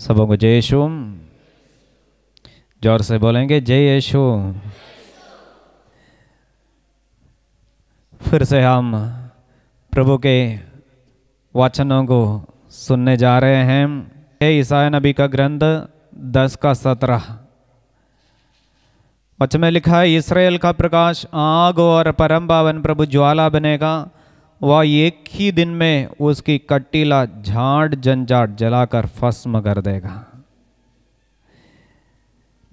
सबों को जय यशु जोर से बोलेंगे जय यशु फिर से हम प्रभु के वचनों को सुनने जा रहे हैं हे ईसा नबी का ग्रंथ दस का सत्रह वच में लिखा है इसराइल का प्रकाश आग और परम पावन प्रभु ज्वाला बनेगा वह एक ही दिन में उसकी कटीला झाड़ जंजाट जलाकर भस्म कर देगा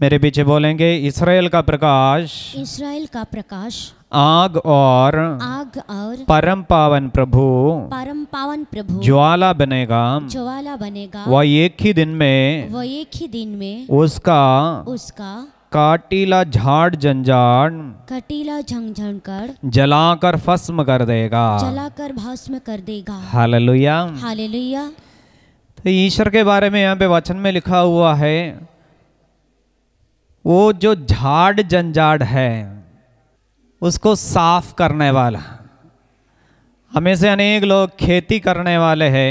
मेरे पीछे बोलेंगे इसराइल का प्रकाश इसराइल का प्रकाश आग और आग और परम पावन प्रभु परम पावन प्रभु ज्वाला बनेगा ज्वाला बनेगा वह एक ही दिन में वह एक ही दिन में उसका उसका काटीला झाड़ जंजाड़ कटीला झंझण कर जलाकर भस्म कर देगा जलाकर भस्म कर देगा हालेलुया हालेलुया तो ईश्वर के बारे में यहाँ पे वचन में लिखा हुआ है वो जो झाड़ झंझाड़ है उसको साफ करने वाला हमें से अनेक लोग खेती करने वाले हैं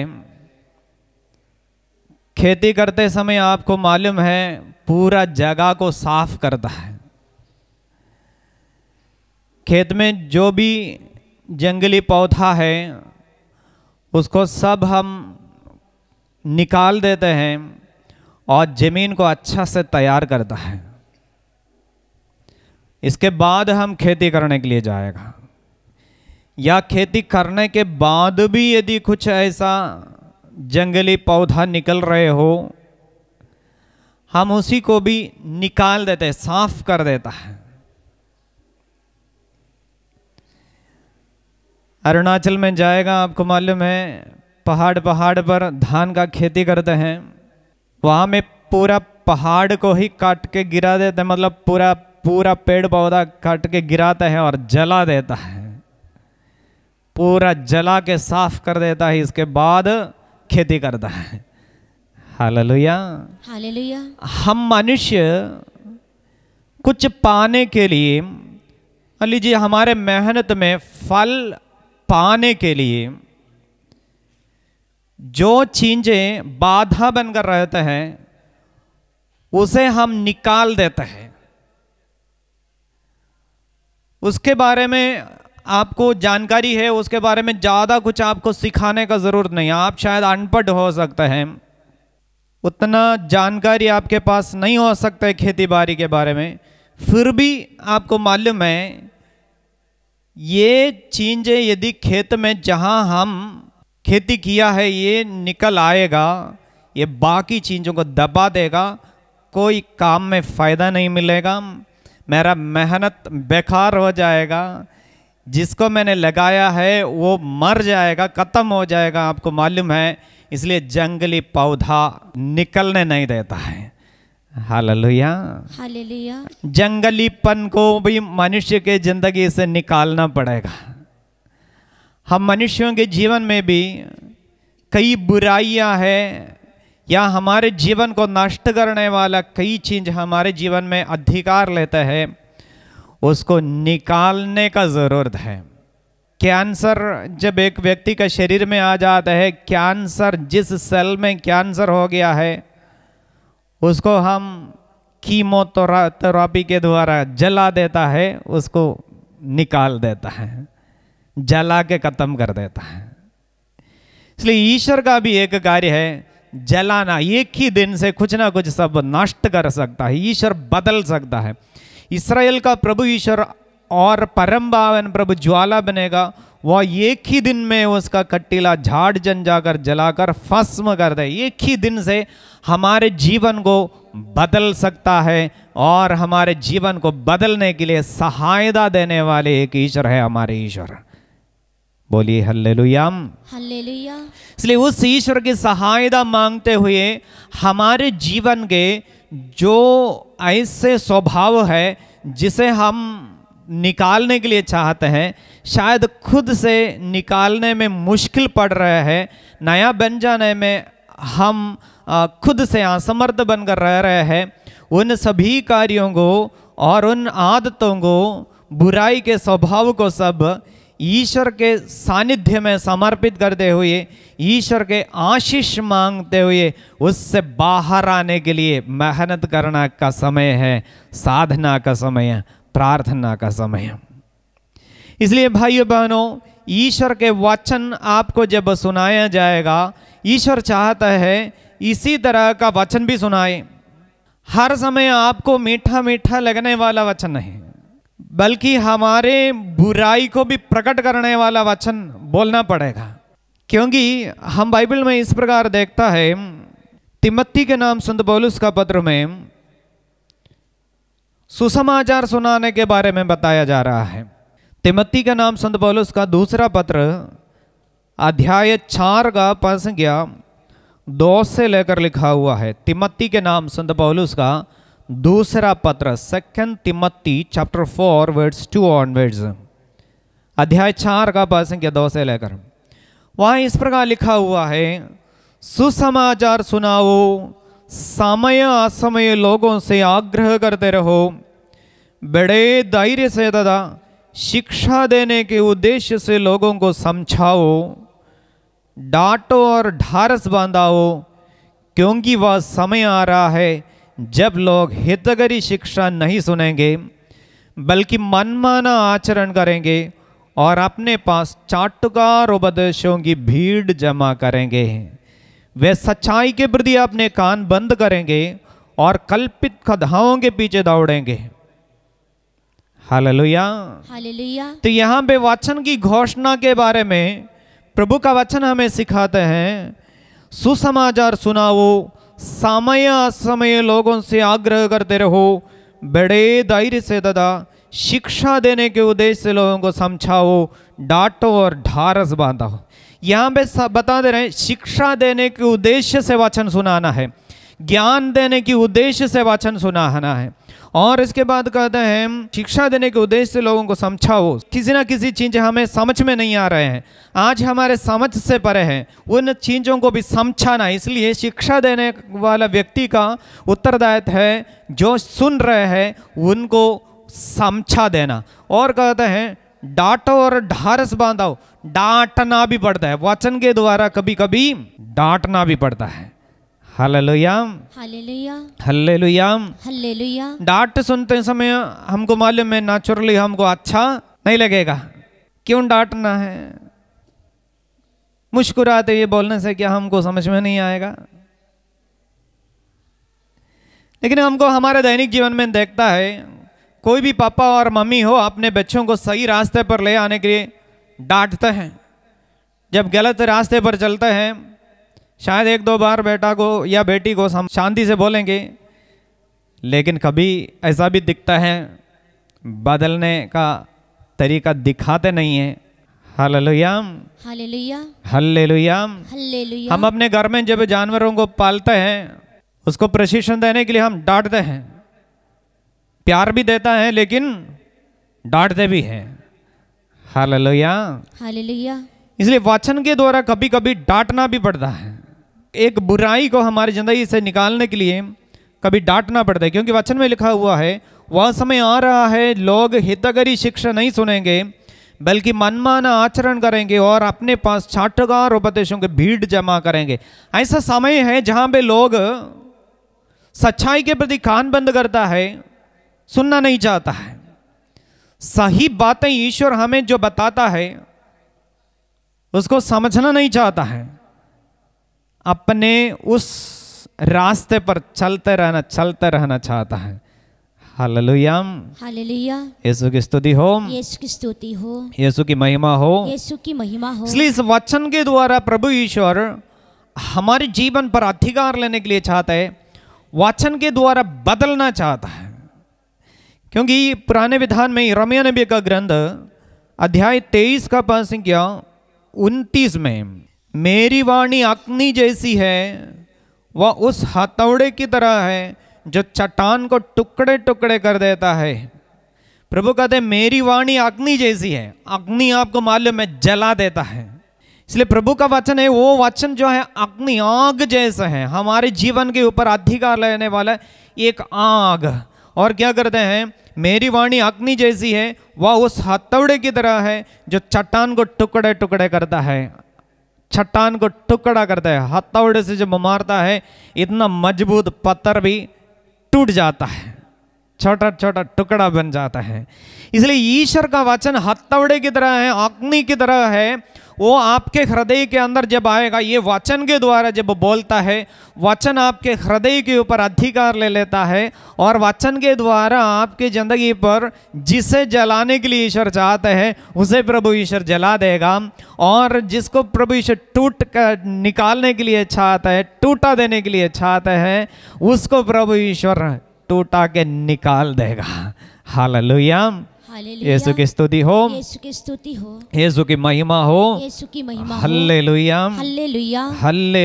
खेती करते समय आपको मालूम है पूरा जगह को साफ करता है खेत में जो भी जंगली पौधा है उसको सब हम निकाल देते हैं और ज़मीन को अच्छा से तैयार करता है इसके बाद हम खेती करने के लिए जाएगा या खेती करने के बाद भी यदि कुछ ऐसा जंगली पौधा निकल रहे हो हम उसी को भी निकाल देते हैं साफ कर देता है अरुणाचल में जाएगा आपको मालूम है पहाड़ पहाड़ पर धान का खेती करते हैं वहां में पूरा पहाड़ को ही काट के गिरा देते हैं मतलब पूरा पूरा पेड़ पौधा काट के गिराता है और जला देता है पूरा जला के साफ कर देता है इसके बाद खेती करता है हालेलुया हालेलुया हम मनुष्य कुछ पाने के लिए मान लीजिए हमारे मेहनत में फल पाने के लिए जो चीजें बाधा बनकर रहते हैं उसे हम निकाल देते हैं उसके बारे में आपको जानकारी है उसके बारे में ज़्यादा कुछ आपको सिखाने का ज़रूरत नहीं आप शायद अनपढ़ हो सकते हैं उतना जानकारी आपके पास नहीं हो सकता है खेती बाड़ी के बारे में फिर भी आपको मालूम है ये चीज़ें यदि खेत में जहाँ हम खेती किया है ये निकल आएगा ये बाकी चीज़ों को दबा देगा कोई काम में फ़ायदा नहीं मिलेगा मेरा मेहनत बेकार हो जाएगा जिसको मैंने लगाया है वो मर जाएगा ख़त्म हो जाएगा आपको मालूम है इसलिए जंगली पौधा निकलने नहीं देता है हालेलुया हालेलुया जंगलीपन को भी मनुष्य के जिंदगी से निकालना पड़ेगा हम मनुष्यों के जीवन में भी कई बुराइयां हैं या हमारे जीवन को नष्ट करने वाला कई चीज हमारे जीवन में अधिकार लेता है उसको निकालने का ज़रूरत है कैंसर जब एक व्यक्ति का शरीर में आ जाता है कैंसर जिस सेल में कैंसर हो गया है उसको हम कीमोथेरापी के द्वारा जला देता है उसको निकाल देता है जला के ख़त्म कर देता है इसलिए ईश्वर का भी एक कार्य है जलाना एक ही दिन से कुछ ना कुछ सब नष्ट कर सकता है ईश्वर बदल सकता है इसराइल का प्रभु ईश्वर और परम भावन प्रभु ज्वाला बनेगा वह एक ही दिन में उसका कट्टीला झाड़ जन जाकर जलाकर फस्म कर दे एक ही दिन से हमारे जीवन को बदल सकता है और हमारे जीवन को बदलने के लिए सहायता देने वाले एक ईश्वर है हमारे ईश्वर बोलिए हल्ले लुया इसलिए उस ईश्वर की सहायता मांगते हुए हमारे जीवन के जो ऐसे स्वभाव है जिसे हम निकालने के लिए चाहते हैं शायद खुद से निकालने में मुश्किल पड़ रहा है नया बन जाने में हम खुद से असमर्थ बनकर रह रहे हैं उन सभी कार्यों को और उन आदतों को बुराई के स्वभाव को सब ईश्वर के सानिध्य में समर्पित करते हुए ईश्वर के आशीष मांगते हुए उससे बाहर आने के लिए मेहनत करना का समय है साधना का समय है प्रार्थना का समय इसलिए भाइयों बहनों ईश्वर के वचन आपको जब सुनाया जाएगा ईश्वर चाहता है इसी तरह का वचन भी सुनाए हर समय आपको मीठा मीठा लगने वाला वचन नहीं बल्कि हमारे बुराई को भी प्रकट करने वाला वचन बोलना पड़ेगा क्योंकि हम बाइबल में इस प्रकार देखता है तिमत्ती के नाम संत बोलुस का पत्र में सुसमाचार सुनाने के बारे में बताया जा रहा है तिमत्ती का नाम संत पौलुस का दूसरा पत्र अध्याय चार का संज्ञा दो से लेकर लिखा हुआ है तिमत्ती के नाम संत पौलुस का दूसरा पत्र सेकंड तिमत्ती chapter four words two onwards अध्याय चार का संख्या दो से लेकर वहाँ इस प्रकार लिखा हुआ है सुसमाचार सुनाओ समय असमय लोगों से आग्रह करते रहो बड़े धैर्य से तथा शिक्षा देने के उद्देश्य से लोगों को समझाओ डांटो और ढारस बांधाओ क्योंकि वह समय आ रहा है जब लोग हितगरी शिक्षा नहीं सुनेंगे बल्कि मनमाना आचरण करेंगे और अपने पास चाटुकार उपदेशों की भीड़ जमा करेंगे वे सच्चाई के प्रति अपने कान बंद करेंगे और कल्पित खदाओं के पीछे दौड़ेंगे हालेलुया हालेलुया तो यहाँ पे वचन की घोषणा के बारे में प्रभु का वचन हमें सिखाते हैं सुसमाचार सुनाओ समय असमय लोगों से आग्रह करते रहो बड़े धैर्य से दादा शिक्षा देने के उद्देश्य से लोगों को समझाओ डांटो और ढारस बांधाओ यहाँ पे बता दे रहे हैं शिक्षा देने के उद्देश्य से वचन सुनाना है ज्ञान देने के उद्देश्य से वचन सुनाना है और इसके बाद कहते हैं शिक्षा देने के उद्देश्य से लोगों को समझाओ किसी ना किसी चीज़ हमें समझ में नहीं आ रहे हैं आज हमारे समझ से परे हैं उन चीज़ों को भी समझाना इसलिए शिक्षा देने वाला व्यक्ति का उत्तरदायित्व है जो सुन रहे हैं उनको समझा देना और कहते हैं डांटो और ढारस बांधाओ डांटना भी पड़ता है वचन के द्वारा कभी कभी डांटना भी पड़ता है डांट सुनते समय हमको मालूम है नेचुरली हमको अच्छा नहीं लगेगा क्यों डांटना है मुस्कुराते ये बोलने से क्या हमको समझ में नहीं आएगा लेकिन हमको हमारे दैनिक जीवन में देखता है कोई भी पापा और मम्मी हो अपने बच्चों को सही रास्ते पर ले आने के लिए डांटते हैं जब गलत रास्ते पर चलते हैं शायद एक दो बार बेटा को या बेटी को हम शांति से बोलेंगे लेकिन कभी ऐसा भी दिखता है बदलने का तरीका दिखाते नहीं है हालेलुयाम हालेलुयाम हम अपने घर में जब जानवरों को पालते हैं उसको प्रशिक्षण देने के लिए हम डांटते हैं प्यार भी देता है लेकिन डांटते भी है हालेलुया हालेलुया इसलिए वाचन के द्वारा कभी कभी डांटना भी पड़ता है एक बुराई को हमारी जिंदगी से निकालने के लिए कभी डांटना पड़ता है क्योंकि वचन में लिखा हुआ है वह समय आ रहा है लोग हितगरी शिक्षा नहीं सुनेंगे बल्कि मनमाना आचरण करेंगे और अपने पास छाटगार उपदेशों के भीड़ जमा करेंगे ऐसा समय है जहाँ पे लोग सच्चाई के प्रति कान बंद करता है सुनना नहीं चाहता है सही बातें ईश्वर हमें जो बताता है उसको समझना नहीं चाहता है अपने उस रास्ते पर चलते रहना चलते रहना चाहता है हालेलुयाम हालेलुया यीशु की स्तुति हो यीशु की स्तुति हो यीशु की महिमा हो यीशु की महिमा हो इसलिए इस वचन के द्वारा प्रभु ईश्वर हमारे जीवन पर अधिकार लेने के लिए चाहता है वचन के द्वारा बदलना चाहता है क्योंकि पुराने विधान में रमिया नबी का ग्रंथ अध्याय तेईस का पास क्या उनतीस में मेरी वाणी अग्नि जैसी है वह उस हथौड़े की तरह है जो चट्टान को टुकड़े टुकड़े कर देता है प्रभु कहते मेरी वाणी अग्नि जैसी है अग्नि आपको मालूम है जला देता है इसलिए प्रभु का वचन है वो वचन जो है अग्नि आग जैसा है हमारे जीवन के ऊपर अधिकार लेने वाला एक आग और क्या करते हैं मेरी वाणी अग्नि जैसी है वह उस हथौड़े की तरह है जो चट्टान को टुकड़े टुकड़े करता है चट्टान को टुकड़ा करता है हथौड़े से जब मारता है इतना मजबूत पत्थर भी टूट जाता है छोटा छोटा टुकड़ा बन जाता है इसलिए ईश्वर का वचन हथौड़े की तरह है अग्नि की तरह है वो आपके हृदय के अंदर जब आएगा ये वचन के द्वारा जब बोलता है वचन आपके हृदय के ऊपर अधिकार ले लेता है और वचन के द्वारा आपकी ज़िंदगी पर जिसे जलाने के लिए ईश्वर चाहते हैं उसे प्रभु ईश्वर जला देगा और जिसको प्रभु ईश्वर टूट कर निकालने के लिए चाहता है टूटा देने के लिए चाहते है उसको प्रभु ईश्वर टूटा के निकाल देगा हाल यीशु की स्तुति हो यीशु की स्तुति हो यीशु की महिमा हो यीशु की महिमा हल्ले हल्लेलुया हल्ले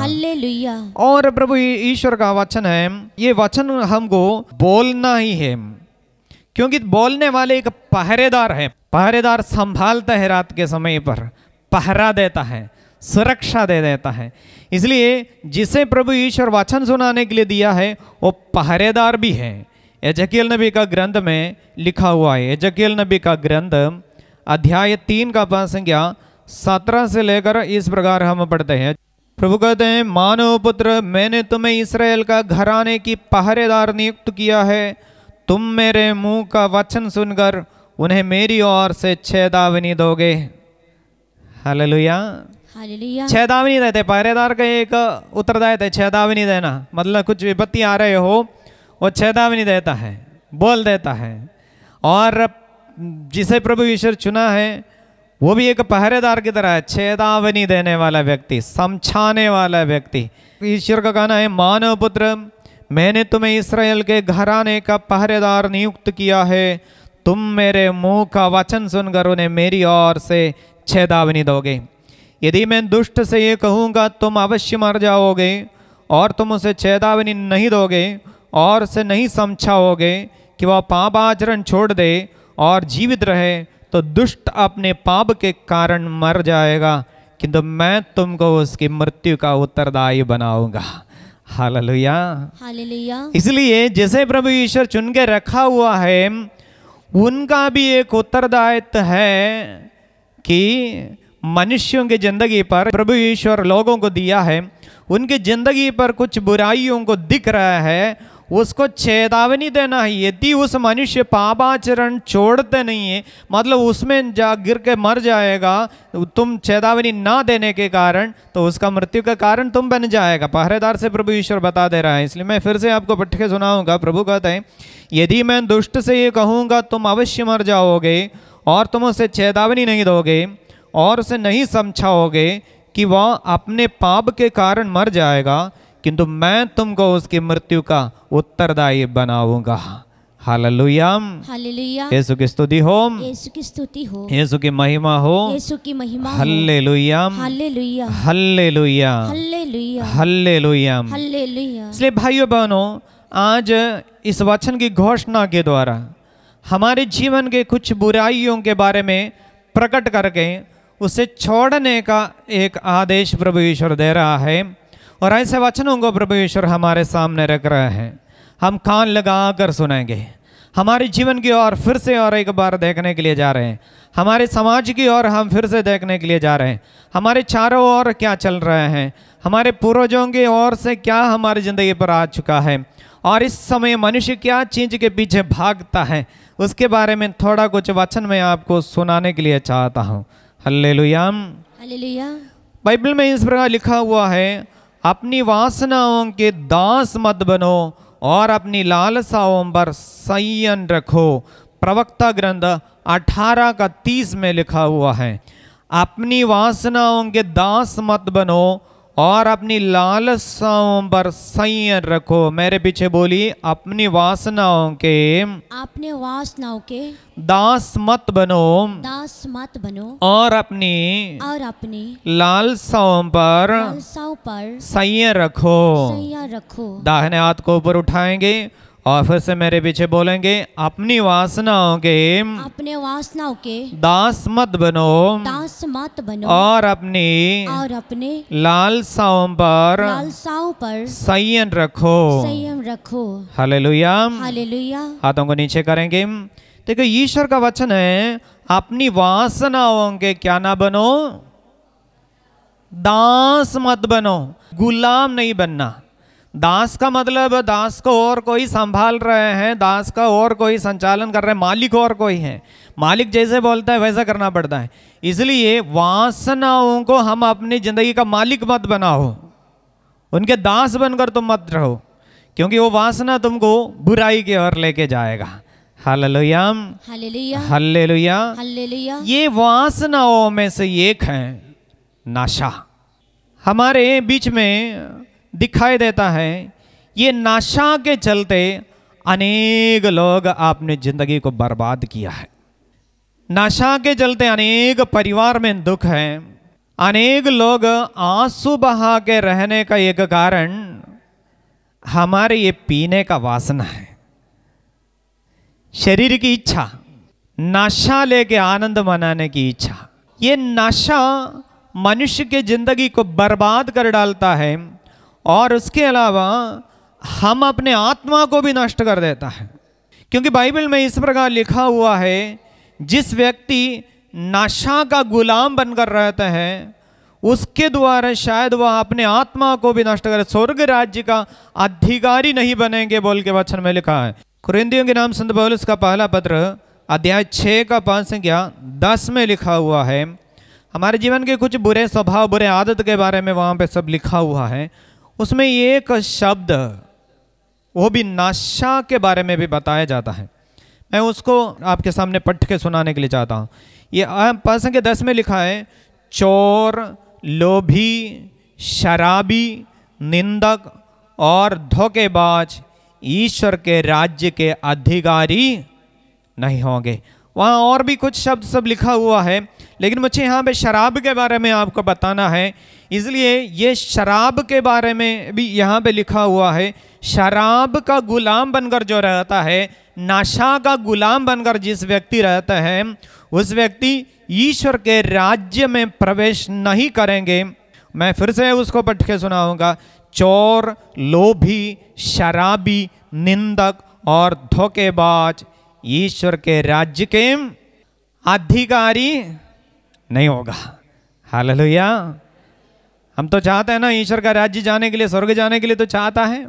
हल्लेलुया और प्रभु ईश्वर का वचन है ये वचन हमको बोलना ही है क्योंकि बोलने वाले एक पहरेदार है पहरेदार संभालता है रात के समय पर पहरा देता है सुरक्षा दे देता है इसलिए जिसे प्रभु ईश्वर वचन सुनाने के लिए दिया है वो पहरेदार भी है एजकील नबी का ग्रंथ में लिखा हुआ है एजकील नबी का ग्रंथ अध्याय तीन का पद संख्या सत्रह से लेकर इस प्रकार हम पढ़ते हैं प्रभु कहते हैं मानव पुत्र मैंने तुम्हें इसराइल का घराने की पहरेदार नियुक्त किया है तुम मेरे मुंह का वचन सुनकर उन्हें मेरी ओर से चेतावनी दोगे हालेलुया चेतावनी देते पहरेदार का एक उत्तरदायित्व है चेतावनी देना मतलब कुछ विपत्ति आ रहे हो वो चेतावनी देता है बोल देता है और जिसे प्रभु ईश्वर चुना है वो भी एक पहरेदार की तरह है चेतावनी देने वाला व्यक्ति समझाने वाला व्यक्ति ईश्वर का कहना है मानव पुत्र मैंने तुम्हें इसराइल के घराने का पहरेदार नियुक्त किया है तुम मेरे मुंह का वचन सुनकर उन्हें मेरी ओर से चेतावनी दोगे यदि मैं दुष्ट से ये कहूँगा तुम अवश्य मर जाओगे और तुम उसे चेतावनी नहीं दोगे और से नहीं समझा होगे कि वह पाप आचरण छोड़ दे और जीवित रहे तो दुष्ट अपने पाप के कारण मर जाएगा किंतु मैं तुमको उसकी मृत्यु का उत्तरदायी बनाऊंगा हालेलुया हालेलुया इसलिए जैसे प्रभु ईश्वर चुन के रखा हुआ है उनका भी एक उत्तरदायित्व है कि मनुष्यों की जिंदगी पर प्रभु ईश्वर लोगों को दिया है उनकी जिंदगी पर कुछ बुराइयों को दिख रहा है उसको चेतावनी देना है यदि उस मनुष्य पापाचरण छोड़ते नहीं है मतलब उसमें जा गिर के मर जाएगा तुम चेतावनी ना देने के कारण तो उसका मृत्यु का कारण तुम बन जाएगा पहरेदार से प्रभु ईश्वर बता दे रहा है इसलिए मैं फिर से आपको पटके सुनाऊंगा प्रभु कहते हैं यदि मैं दुष्ट से ये कहूँगा तुम अवश्य मर जाओगे और तुम उसे चेतावनी नहीं दोगे और उसे नहीं समझाओगे कि वह अपने पाप के कारण मर जाएगा किंतु मैं तुमको उसकी मृत्यु का उत्तरदायी बनाऊंगा हालेलुयाम हालेलुयाम यीशु की स्तुति हो यीशु की स्तुति हो यीशु की महिमा हो यीशु की महिमा हालेलुयाम हालेलुयाम हालेलुयाम हालेलुयाम हालेलुयाम इसलिए भाइयों बहनों आज इस वचन की घोषणा के द्वारा हमारे जीवन के कुछ बुराइयों के बारे में प्रकट करके उसे छोड़ने का एक आदेश प्रभु ईश्वर दे रहा है और ऐसे वचनों को प्रभु ईश्वर हमारे सामने रख रहे हैं हम कान लगा कर सुनेंगे हमारे जीवन की ओर फिर से और एक बार देखने के लिए जा रहे हैं हमारे समाज की ओर हम फिर से देखने के लिए जा रहे हैं हमारे चारों ओर क्या चल रहे हैं हमारे पूर्वजों की ओर से क्या हमारी ज़िंदगी पर आ चुका है और इस समय मनुष्य क्या चीज़ के पीछे भागता है उसके बारे में थोड़ा कुछ वचन में आपको सुनाने के लिए चाहता हूँ हल्ले लुयाम बाइबल में इस प्रकार लिखा हुआ है अपनी वासनाओं के दास मत बनो और अपनी लालसाओं पर संयन रखो प्रवक्ता ग्रंथ 18 का 30 में लिखा हुआ है अपनी वासनाओं के दास मत बनो और अपनी लालसाओं पर संयम रखो मेरे पीछे बोली अपनी वासनाओं के अपने वासनाओं के दास मत बनो दास मत बनो और अपनी और अपनी लालसाओं पर लालसाओं पर संयम रखो संयम रखो दाहिने हाथ को ऊपर उठाएंगे और फिर से मेरे पीछे बोलेंगे अपनी वासनाओं के अपने वासनाओं के दास मत बनो दास मत बनो और अपनी और अपने लालसाओं पर लालसाओं पर संयम रखो संयम रखो हले लुया हाथों को नीचे करेंगे देखो ईश्वर का वचन है अपनी वासनाओं के क्या ना बनो दास मत बनो गुलाम नहीं बनना दास का मतलब दास को और कोई संभाल रहे हैं दास का और कोई संचालन कर रहे हैं मालिक और कोई है मालिक जैसे बोलता है वैसा करना पड़ता है इसलिए वासनाओं को हम अपनी ज़िंदगी का मालिक मत बनाओ उनके दास बनकर तुम मत रहो क्योंकि वो वासना तुमको बुराई की ओर लेके जाएगा हालेलुयाम हालेलुया लोया ये वासनाओं में से एक है नाशा हमारे बीच में दिखाई देता है ये नशा के चलते अनेक लोग आपने जिंदगी को बर्बाद किया है नशा के चलते अनेक परिवार में दुख है अनेक लोग आंसू बहा के रहने का एक कारण हमारे ये पीने का वासना है शरीर की इच्छा नशा लेके आनंद मनाने की इच्छा ये नशा मनुष्य के जिंदगी को बर्बाद कर डालता है और उसके अलावा हम अपने आत्मा को भी नष्ट कर देता है क्योंकि बाइबल में इस प्रकार लिखा हुआ है जिस व्यक्ति नशा का गुलाम बनकर रहता है उसके द्वारा शायद वह अपने आत्मा को भी नष्ट करे स्वर्ग राज्य का अधिकारी नहीं बनेंगे बोल के वचन में लिखा है कुरिंदियों के नाम संत बहुल का पहला पत्र अध्याय छः का पाँच संख्या दस में लिखा हुआ है हमारे जीवन के कुछ बुरे स्वभाव बुरे आदत के बारे में वहाँ पे सब लिखा हुआ है उसमें एक शब्द वो भी नाशा के बारे में भी बताया जाता है मैं उसको आपके सामने पट के सुनाने के लिए चाहता हूँ ये पास के दस में लिखा है चोर लोभी शराबी निंदक और धोखेबाज ईश्वर के राज्य के अधिकारी नहीं होंगे वहाँ और भी कुछ शब्द सब लिखा हुआ है लेकिन मुझे यहाँ पे शराब के बारे में आपको बताना है इसलिए ये शराब के बारे में भी यहाँ पे लिखा हुआ है शराब का गुलाम बनकर जो रहता है नशा का गुलाम बनकर जिस व्यक्ति रहता है उस व्यक्ति ईश्वर के राज्य में प्रवेश नहीं करेंगे मैं फिर से उसको पढ़ के सुनाऊँगा चोर लोभी शराबी निंदक और धोखेबाज ईश्वर के राज्य के अधिकारी नहीं होगा हाल हम तो चाहते हैं ना ईश्वर का राज्य जाने के लिए स्वर्ग जाने के लिए तो चाहता है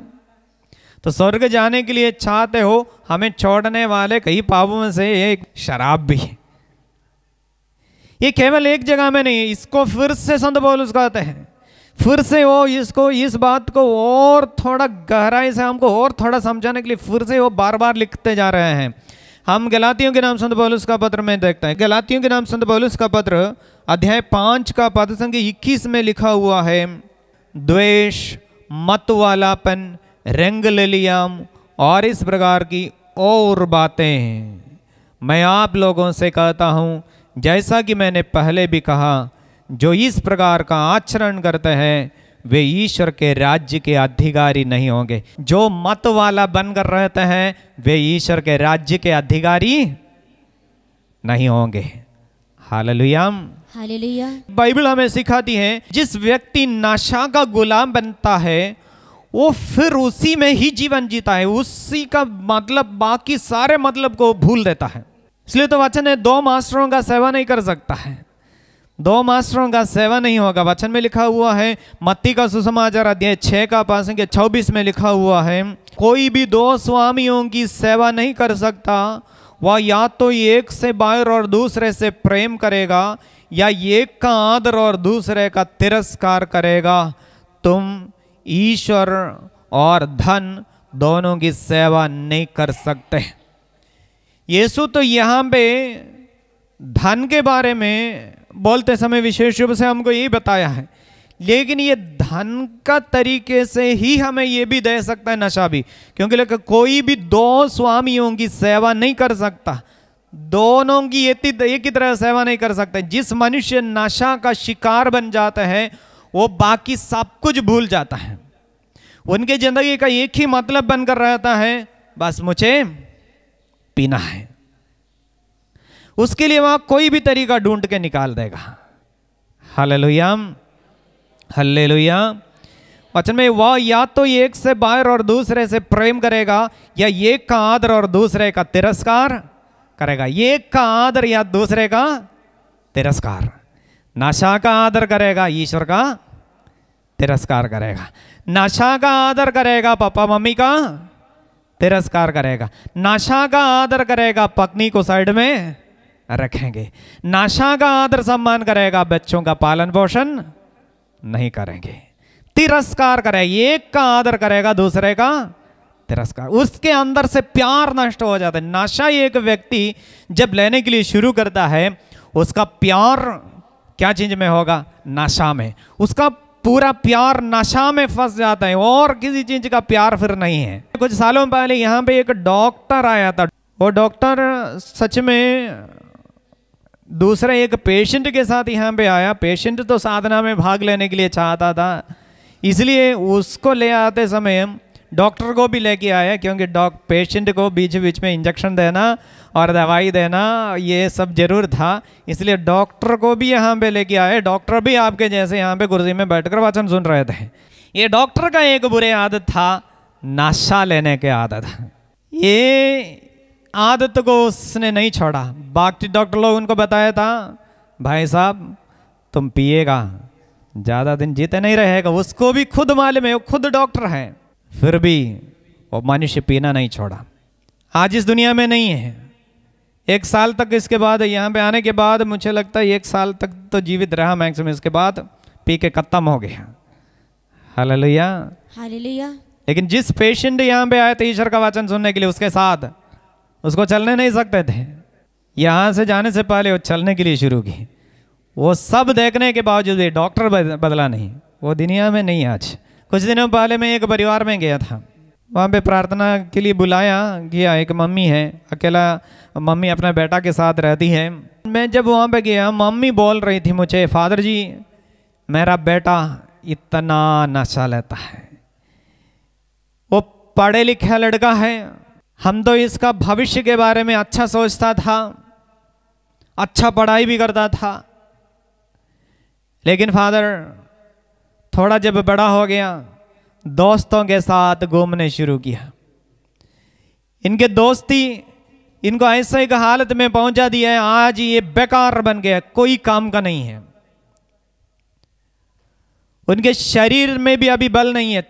तो स्वर्ग जाने के लिए चाहते हो हमें छोड़ने वाले कई पापों में से एक शराब भी है ये केवल एक जगह में नहीं इसको फिर से संत पौलुस कहते हैं फिर से वो इसको इस बात को और थोड़ा गहराई से हमको और थोड़ा समझाने के लिए फिर से वो बार बार लिखते जा रहे हैं हम गलातियों के नाम संत पौलुस का पत्र में देखते हैं गलातियों के नाम संत पौलुस का पत्र अध्याय पांच का पद संख्या इक्कीस में लिखा हुआ है द्वेष मत वालापन रंग ललियाम और इस प्रकार की और बातें हैं मैं आप लोगों से कहता हूँ जैसा कि मैंने पहले भी कहा जो इस प्रकार का आचरण करते हैं वे ईश्वर के राज्य के अधिकारी नहीं होंगे जो मत वाला बनकर रहते हैं वे ईश्वर के राज्य के अधिकारी नहीं होंगे हालेलुयाम लुया बाइबल हमें सिखाती है जिस व्यक्ति नशा का गुलाम बनता है वो फिर उसी में ही जीवन जीता है उसी का मतलब बाकी सारे मतलब को भूल देता है इसलिए तो वचन है दो मास्टरों का सेवा नहीं कर सकता है दो मास्टरों का सेवा नहीं होगा वचन में लिखा हुआ है मत्ती का सुसमाचार अध्याय छः का पास के छब्बीस में लिखा हुआ है कोई भी दो स्वामियों की सेवा नहीं कर सकता वह या तो एक से बाहर और दूसरे से प्रेम करेगा या एक का आदर और दूसरे का तिरस्कार करेगा तुम ईश्वर और धन दोनों की सेवा नहीं कर सकते येसु तो यहाँ पे धन के बारे में बोलते समय विशेष रूप से हमको ये बताया है लेकिन ये धन का तरीके से ही हमें ये भी दे सकता है नशा भी क्योंकि लेकिन कोई भी दो स्वामियों की सेवा नहीं कर सकता दोनों की एक ही तरह सेवा नहीं कर सकते जिस मनुष्य नशा का शिकार बन जाता है वो बाकी सब कुछ भूल जाता है उनके ज़िंदगी का एक ही मतलब बनकर रहता है बस मुझे पीना है उसके लिए वहां कोई भी तरीका ढूंढ के निकाल देगा हले लोहियाम हल्ले वचन में वह या तो एक से बाहर और दूसरे से प्रेम करेगा या एक का आदर और दूसरे का तिरस्कार करेगा एक का आदर या दूसरे का तिरस्कार नशा का आदर करेगा ईश्वर का तिरस्कार करेगा नशा का आदर करेगा पापा मम्मी का तिरस्कार करेगा नशा का आदर करेगा पत्नी को साइड में रखेंगे नाशा का आदर सम्मान करेगा बच्चों का पालन पोषण नहीं करेंगे तिरस्कार करेगा एक का आदर करेगा दूसरे का तिरस्कार उसके अंदर से प्यार नष्ट हो जाता है नाशा एक व्यक्ति जब लेने के लिए शुरू करता है उसका प्यार क्या चीज में होगा नाशा में उसका पूरा प्यार नशा में फंस जाता है और किसी चीज का प्यार फिर नहीं है कुछ सालों पहले यहाँ पे एक डॉक्टर आया था वो डॉक्टर सच में दूसरा एक पेशेंट के साथ यहाँ पे आया पेशेंट तो साधना में भाग लेने के लिए चाहता था इसलिए उसको ले आते समय डॉक्टर को भी लेके आया क्योंकि डॉक पेशेंट को बीच बीच में इंजेक्शन देना और दवाई देना ये सब जरूर था इसलिए डॉक्टर को भी यहाँ पे लेके आए डॉक्टर भी आपके जैसे यहाँ पे कुर्सी में बैठकर वचन सुन रहे थे ये डॉक्टर का एक बुरे आदत था नाशा लेने के आदत ये आदत को उसने नहीं छोड़ा बाकी डॉक्टर लोग उनको बताया था भाई साहब तुम पिएगा ज़्यादा दिन जीते नहीं रहेगा उसको भी खुद मालूम है वो खुद डॉक्टर है फिर भी वो मनुष्य पीना नहीं छोड़ा आज इस दुनिया में नहीं है एक साल तक इसके बाद यहाँ पे आने के बाद मुझे लगता है एक साल तक तो जीवित रहा मैक्सिमम इसके बाद पी के खत्म हो गया हाल लेकिन जिस पेशेंट यहाँ पे आए थे ईश्वर का वचन सुनने के लिए उसके साथ उसको चलने नहीं सकते थे यहाँ से जाने से पहले वो चलने के लिए शुरू की वो सब देखने के बावजूद भी डॉक्टर बदला नहीं वो दुनिया में नहीं आज कुछ दिनों पहले मैं एक परिवार में गया था वहाँ पे प्रार्थना के लिए बुलाया गया एक मम्मी है अकेला मम्मी अपना बेटा के साथ रहती है मैं जब वहाँ पे गया मम्मी बोल रही थी मुझे फादर जी मेरा बेटा इतना नशा लेता है वो पढ़े लिखा लड़का है हम तो इसका भविष्य के बारे में अच्छा सोचता था अच्छा पढ़ाई भी करता था लेकिन फादर थोड़ा जब बड़ा हो गया दोस्तों के साथ घूमने शुरू किया इनके दोस्ती इनको ऐसे एक हालत में पहुंचा दिया है आज ये बेकार बन गया कोई काम का नहीं है उनके शरीर में भी अभी बल नहीं है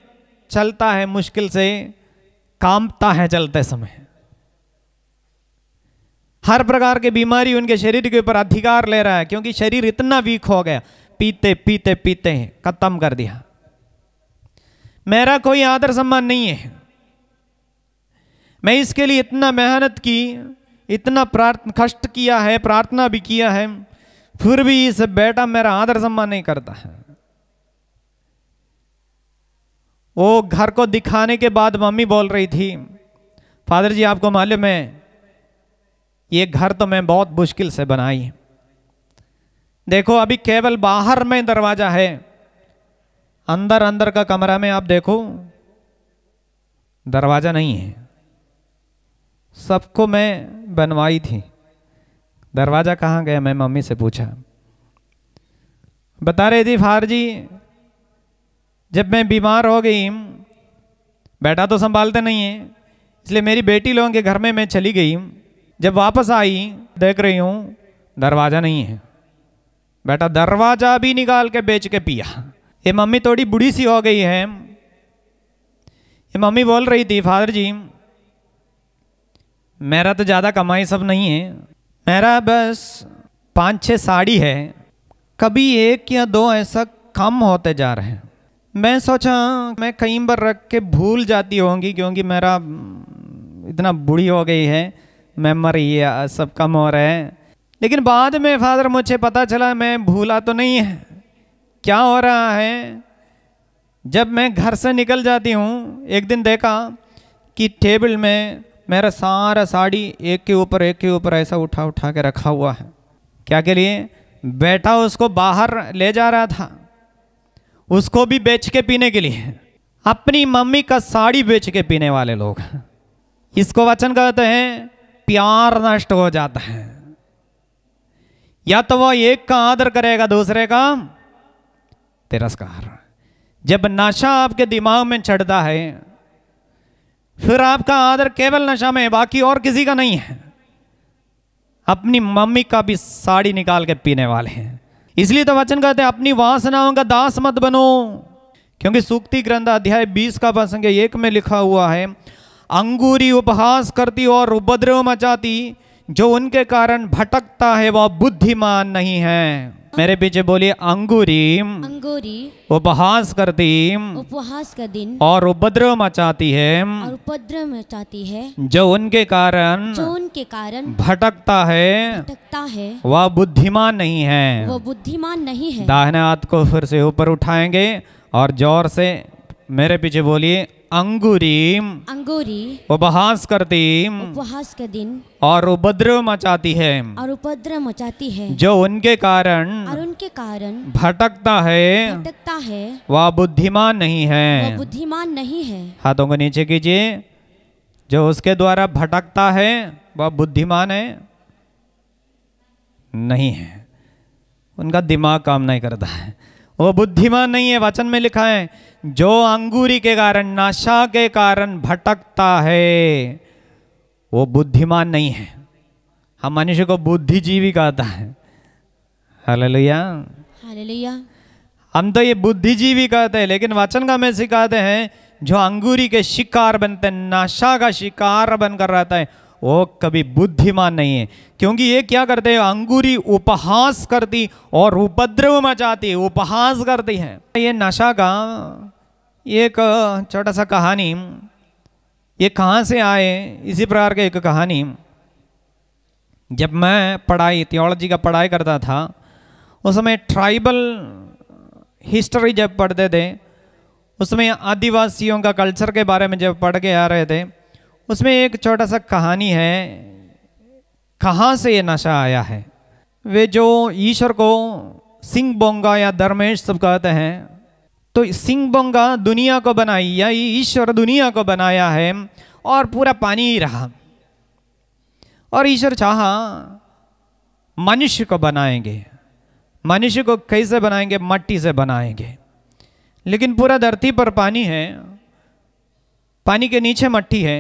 चलता है मुश्किल से कांपता है चलते समय हर प्रकार की बीमारी उनके शरीर के ऊपर अधिकार ले रहा है क्योंकि शरीर इतना वीक हो गया पीते पीते पीते हैं खत्म कर दिया मेरा कोई आदर सम्मान नहीं है मैं इसके लिए इतना मेहनत की इतना प्रार्थ कष्ट किया है प्रार्थना भी किया है फिर भी इस बेटा मेरा आदर सम्मान नहीं करता है वो घर को दिखाने के बाद मम्मी बोल रही थी फादर जी आपको मालूम है ये घर तो मैं बहुत मुश्किल से बनाई देखो अभी केवल बाहर में दरवाज़ा है अंदर अंदर का कमरा में आप देखो दरवाज़ा नहीं है सबको मैं बनवाई थी दरवाज़ा कहाँ गया मैं मम्मी से पूछा बता रहे थी फार जी जब मैं बीमार हो गई बेटा तो संभालते नहीं है इसलिए मेरी बेटी लोगों के घर में मैं चली गई जब वापस आई देख रही हूँ दरवाज़ा नहीं है बेटा दरवाज़ा भी निकाल के बेच के पिया ये मम्मी थोड़ी बूढ़ी सी हो गई है ये मम्मी बोल रही थी फादर जी मेरा तो ज़्यादा कमाई सब नहीं है मेरा बस पाँच छः साड़ी है कभी एक या दो ऐसा कम होते जा रहे हैं मैं सोचा मैं कई बार रख के भूल जाती होंगी क्योंकि मेरा इतना बूढ़ी हो गई है मेमोरी सब कम हो रहा है लेकिन बाद में फादर मुझे पता चला मैं भूला तो नहीं है क्या हो रहा है जब मैं घर से निकल जाती हूँ एक दिन देखा कि टेबल में मेरा सारा साड़ी एक के ऊपर एक के ऊपर ऐसा उठा उठा के रखा हुआ है क्या के लिए बेटा उसको बाहर ले जा रहा था उसको भी बेच के पीने के लिए अपनी मम्मी का साड़ी बेच के पीने वाले लोग इसको वचन कहते हैं प्यार नष्ट हो जाता है या तो वह एक का आदर करेगा दूसरे का तिरस्कार जब नशा आपके दिमाग में चढ़ता है फिर आपका आदर केवल नशा में है बाकी और किसी का नहीं है अपनी मम्मी का भी साड़ी निकाल के पीने वाले हैं इसलिए तो वचन कहते हैं अपनी वासनाओं का दास मत बनो क्योंकि सूक्ति ग्रंथ अध्याय 20 का प्रसंग एक में लिखा हुआ है अंगूरी उपहास करती और उपद्रव मचाती जो उनके कारण भटकता है वह बुद्धिमान नहीं है मेरे पीछे बोली अंगूरी अंगूरी उपहास कर दीम उपहास कर दिन और उपद्रव मचाती है और उपद्रव मचाती है जो उनके कारण जो उनके कारण भटकता है भटकता है वह बुद्धिमान नहीं है वो बुद्धिमान नहीं है दाहिने हाथ को फिर से ऊपर उठाएंगे और जोर से मेरे पीछे बोलिए अंगूरी अंगूरी उपहास करतीम उपहास कर दिन और उपद्रव मचाती है और उपद्रव मचाती है जो उनके कारण और उनके कारण भटकता है भटकता है वह बुद्धिमान नहीं है बुद्धिमान नहीं है हाथों को नीचे कीजिए जो उसके द्वारा भटकता है वह बुद्धिमान है नहीं है उनका दिमाग काम नहीं करता है वो बुद्धिमान नहीं है वचन में लिखा है जो अंगूरी के कारण नशा के कारण भटकता है वो बुद्धिमान नहीं है हम मनुष्य को बुद्धिजीवी कहता है हालेलुया हालेलुया हम तो ये बुद्धिजीवी कहते हैं लेकिन वचन का में सिखाते हैं जो अंगूरी के शिकार बनते हैं नशा का शिकार बनकर रहता है वो कभी बुद्धिमान नहीं है क्योंकि ये क्या करते हैं अंगूरी उपहास करती और उपद्रव मचाती उपहास करती है ये नशा का एक छोटा सा कहानी ये कहाँ से आए इसी प्रकार का एक कहानी जब मैं पढ़ाई थियोलॉजी का पढ़ाई करता था उस समय ट्राइबल हिस्ट्री जब पढ़ते थे उसमें आदिवासियों का कल्चर के बारे में जब पढ़ के आ रहे थे उसमें एक छोटा सा कहानी है कहाँ से ये नशा आया है वे जो ईश्वर को सिंह बोंगा या धर्मेश सब कहते हैं तो सिंह बोंगा दुनिया को बनाई या ईश्वर दुनिया को बनाया है और पूरा पानी ही रहा और ईश्वर चाहा मनुष्य को बनाएंगे मनुष्य को कैसे बनाएंगे मट्टी से बनाएंगे लेकिन पूरा धरती पर पानी है पानी के नीचे मट्टी है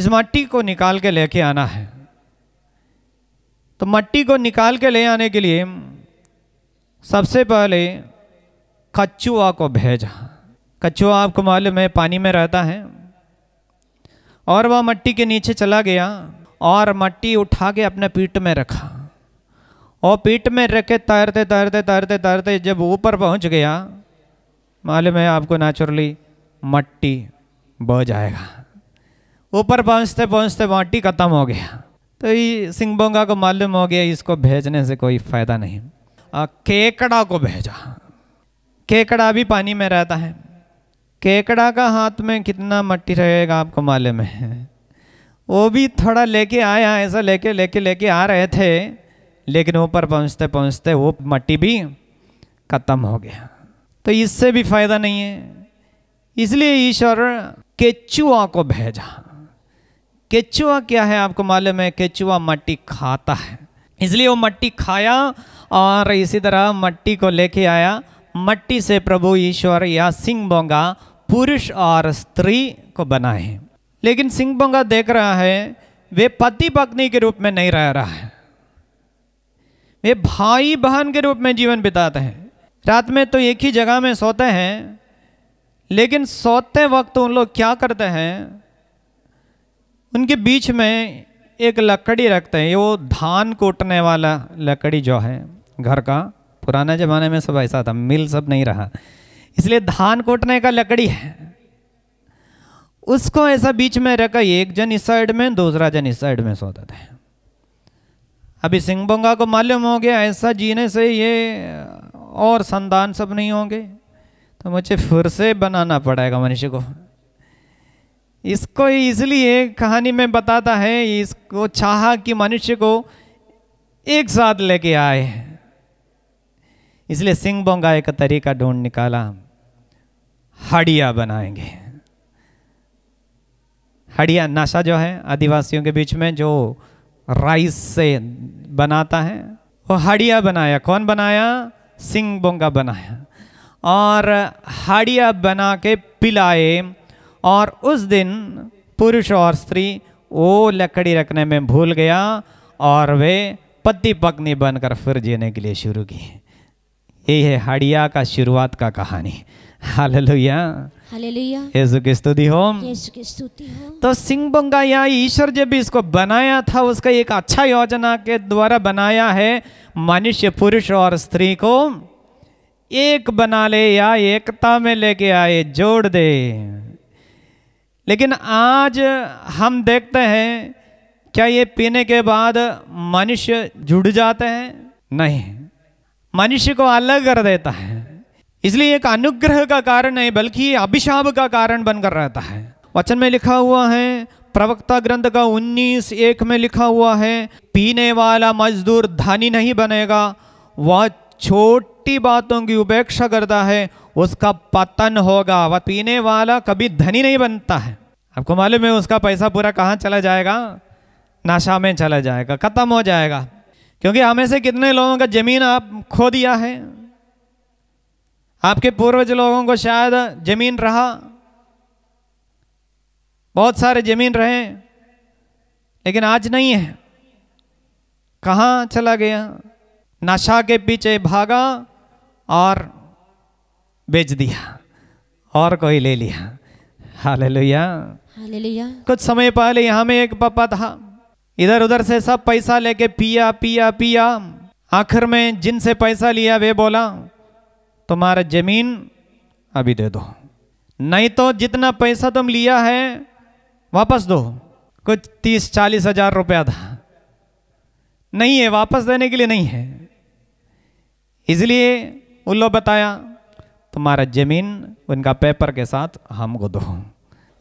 इस मट्टी को निकाल के लेके आना है तो मट्टी को निकाल के ले आने के लिए सबसे पहले कछुआ को भेजा कछुआ आपको मालूम है पानी में रहता है और वह मट्टी के नीचे चला गया और मट्टी उठा के अपने पीठ में रखा और पीठ में रखे तैरते तैरते तैरते तैरते जब ऊपर पहुंच गया मालूम है आपको नेचुरली मट्टी बह जाएगा ऊपर पहुंचते पहुंचते माटी खत्म हो गया तो ये सिंहबोंगा को मालूम हो गया इसको भेजने से कोई फ़ायदा नहीं आ, केकड़ा को भेजा केकड़ा भी पानी में रहता है केकड़ा का हाथ में कितना मट्टी रहेगा आपको मालूम है वो भी थोड़ा लेके आया ऐसा लेके लेके लेके आ रहे थे लेकिन ऊपर पहुंचते पहुंचते वो मट्टी भी ख़त्म हो गया तो इससे भी फायदा नहीं है इसलिए ईश्वर केचुआ को भेजा केचुआ क्या है आपको मालूम है केचुआ मट्टी खाता है इसलिए वो मट्टी खाया और इसी तरह मट्टी को लेके आया मट्टी से प्रभु ईश्वर या सिंह बोंगा पुरुष और स्त्री को बनाए लेकिन सिंह बोंगा देख रहा है वे पति पत्नी के रूप में नहीं रह रहा है वे भाई बहन के रूप में जीवन बिताते हैं रात में तो एक ही जगह में सोते हैं लेकिन सोते वक्त उन लोग क्या करते हैं उनके बीच में एक लकड़ी रखते हैं वो धान कूटने वाला लकड़ी जो है घर का पुराना ज़माने में सब ऐसा था मिल सब नहीं रहा इसलिए धान कूटने का लकड़ी है उसको ऐसा बीच में रखा एक जन इस साइड में दूसरा जन इस साइड में सोता था अभी सिंह बंगा को मालूम हो गया ऐसा जीने से ये और संतान सब नहीं होंगे तो मुझे फिर से बनाना पड़ेगा मनुष्य को इसको इसलिए कहानी में बताता है इसको चाहा कि मनुष्य को एक साथ लेके आए इसलिए सिंह बोंगाए का तरीका ढूंढ निकाला हड़िया बनाएंगे हड़िया नशा जो है आदिवासियों के बीच में जो राइस से बनाता है वो हड़िया बनाया कौन बनाया सिंह बोंगा बनाया और हड़िया बना के पिलाए और उस दिन पुरुष और स्त्री वो लकड़ी रखने में भूल गया और वे पति पत्नी बनकर फिर जीने के लिए शुरू की यही है हड़िया का शुरुआत का कहानी हालेलुया हालेलुया की स्तुति हो तो सिंह बंगा या ईश्वर जब भी इसको बनाया था उसका एक अच्छा योजना के द्वारा बनाया है मनुष्य पुरुष और स्त्री को एक बना ले या एकता में लेके आए जोड़ दे लेकिन आज हम देखते हैं क्या ये पीने के बाद मनुष्य जुड़ जाते हैं नहीं मनुष्य को अलग कर देता है इसलिए एक अनुग्रह का कारण नहीं बल्कि अभिशाप का कारण बनकर रहता है वचन में लिखा हुआ है प्रवक्ता ग्रंथ का उन्नीस एक में लिखा हुआ है पीने वाला मजदूर धनी नहीं बनेगा वह छोटी बातों की उपेक्षा करता है उसका पतन होगा वह पीने वाला कभी धनी नहीं बनता है आपको मालूम है उसका पैसा पूरा कहाँ चला जाएगा नशा में चला जाएगा ख़त्म हो जाएगा क्योंकि हमें से कितने लोगों का ज़मीन आप खो दिया है आपके पूर्वज लोगों को शायद ज़मीन रहा बहुत सारे ज़मीन रहे लेकिन आज नहीं है कहाँ चला गया नशा के पीछे भागा और बेच दिया और कोई ले लिया हालेलुया हालेलुया कुछ समय पहले यहाँ में एक पापा था इधर उधर से सब पैसा लेके पिया पिया पिया आखिर में जिनसे पैसा लिया वे बोला तुम्हारा जमीन अभी दे दो नहीं तो जितना पैसा तुम लिया है वापस दो कुछ तीस चालीस हजार रुपया था नहीं है वापस देने के लिए नहीं है इसलिए उन लोग बताया तुम्हारा ज़मीन उनका पेपर के साथ हमको दो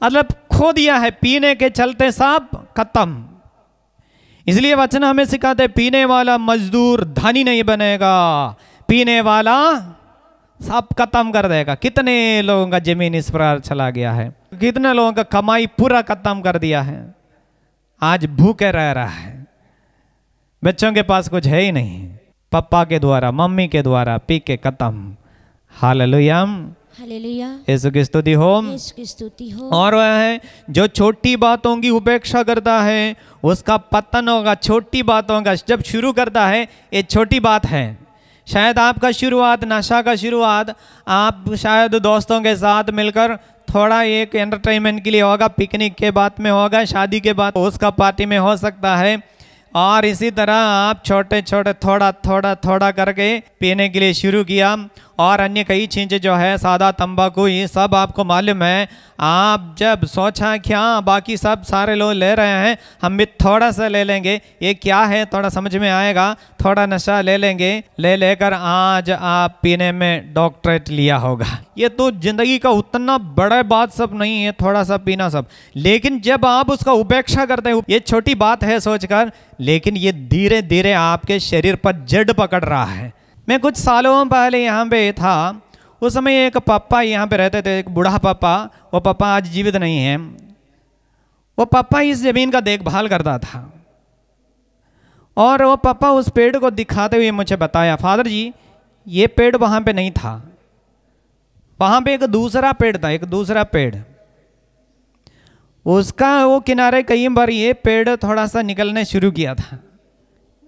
मतलब खो दिया है पीने के चलते साहब खत्म इसलिए वचन हमें सिखाते पीने वाला मजदूर धनी नहीं बनेगा पीने वाला सब खत्म कर देगा कितने लोगों का जमीन इस प्रकार चला गया है कितने लोगों का कमाई पूरा खत्म कर दिया है आज भूखे रह रहा है बच्चों के पास कुछ है ही नहीं पप्पा के द्वारा मम्मी के द्वारा पी के खत्म हालेलुया यीशु स्तुति और वह है जो छोटी बातों की उपेक्षा करता है उसका पतन होगा छोटी बातों का जब शुरू करता है ये छोटी बात है शायद आपका शुरुआत नशा का शुरुआत आप शायद दोस्तों के साथ मिलकर थोड़ा एक एंटरटेनमेंट के लिए होगा पिकनिक के बाद में होगा शादी के बाद उसका पार्टी में हो सकता है और इसी तरह आप छोटे छोटे थोड़ा थोड़ा थोड़ा करके पीने के लिए शुरू किया और अन्य कई चीज़ें जो है सादा तंबाकू ये सब आपको मालूम है आप जब सोचा क्या बाकी सब सारे लोग ले रहे हैं हम भी थोड़ा सा ले लेंगे ये क्या है थोड़ा समझ में आएगा थोड़ा नशा ले लेंगे ले लेकर आज आप पीने में डॉक्टरेट लिया होगा ये तो ज़िंदगी का उतना बड़ा बात सब नहीं है थोड़ा सा पीना सब लेकिन जब आप उसका उपेक्षा करते हो ये छोटी बात है सोचकर लेकिन ये धीरे धीरे आपके शरीर पर जड़ पकड़ रहा है मैं कुछ सालों पहले यहाँ पे था उस समय एक पापा यहाँ पे रहते थे एक बूढ़ा पापा वो पापा आज जीवित नहीं है वो पापा इस ज़मीन का देखभाल करता था और वो पापा उस पेड़ को दिखाते हुए मुझे बताया फादर जी ये पेड़ वहाँ पे नहीं था वहाँ पे एक दूसरा पेड़ था एक दूसरा पेड़ उसका वो किनारे कई बार ये पेड़ थोड़ा सा निकलने शुरू किया था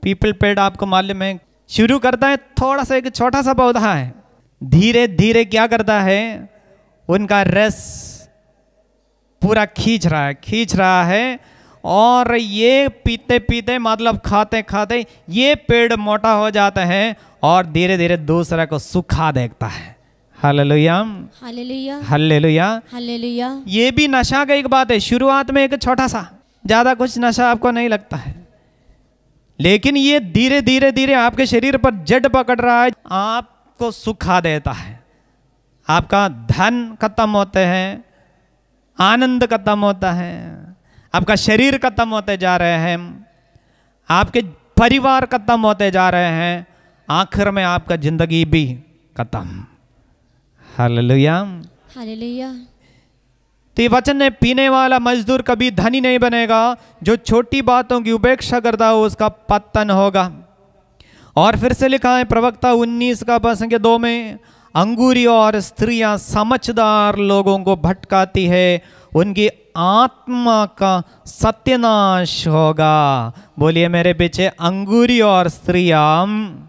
पीपल पेड़ आपको मालूम है शुरू करता है थोड़ा सा एक छोटा सा पौधा है धीरे धीरे क्या करता है उनका रस पूरा खींच रहा है खींच रहा है और ये पीते पीते मतलब खाते खाते ये पेड़ मोटा हो जाता है और धीरे धीरे दूसरा को सुखा देखता है हालेलुया हालेलुया हालेलुया हालेलुया ये भी नशा का एक बात है शुरुआत में एक छोटा सा ज़्यादा कुछ नशा आपको नहीं लगता है लेकिन ये धीरे धीरे धीरे आपके शरीर पर जड पकड़ रहा है आपको सुखा देता है आपका धन खत्म होते हैं आनंद खत्म होता है आपका शरीर खत्म होते जा रहे हैं आपके परिवार खत्म होते जा रहे हैं आखिर में आपका जिंदगी भी खत्म हालेलुया हालेलुया तो वचन ने पीने वाला मजदूर कभी धनी नहीं बनेगा जो छोटी बातों की उपेक्षा करता हो उसका पतन होगा और फिर से लिखा है प्रवक्ता उन्नीस का संख्या दो में अंगूरी और स्त्रियां समझदार लोगों को भटकाती है उनकी आत्मा का सत्यनाश होगा बोलिए मेरे पीछे अंगूरी और स्त्रिया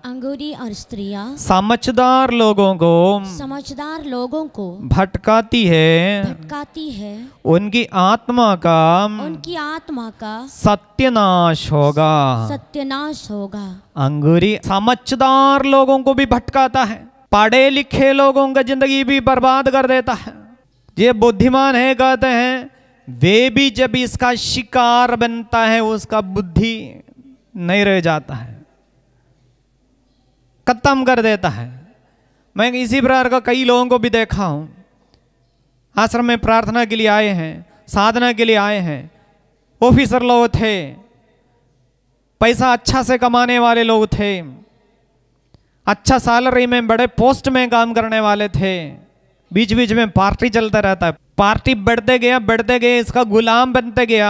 अंगूरी और स्त्रिया समझदार लोगों को समझदार लोगों को भटकाती है भटकाती है उनकी आत्मा का उनकी आत्मा का सत्यनाश होगा सत्यनाश होगा अंगूरी समझदार लोगों को भी भटकाता है पढ़े लिखे लोगों का जिंदगी भी बर्बाद कर देता है ये बुद्धिमान है कहते हैं वे भी जब इसका शिकार बनता है उसका बुद्धि नहीं रह जाता है खत्म कर देता है मैं इसी प्रकार का कई लोगों को भी देखा हूँ आश्रम में प्रार्थना के लिए आए हैं साधना के लिए आए हैं ऑफिसर लोग थे पैसा अच्छा से कमाने वाले लोग थे अच्छा सैलरी में बड़े पोस्ट में काम करने वाले थे बीच बीच में पार्टी चलता रहता है पार्टी बढ़ते गया बढ़ते गए इसका गुलाम बनते गया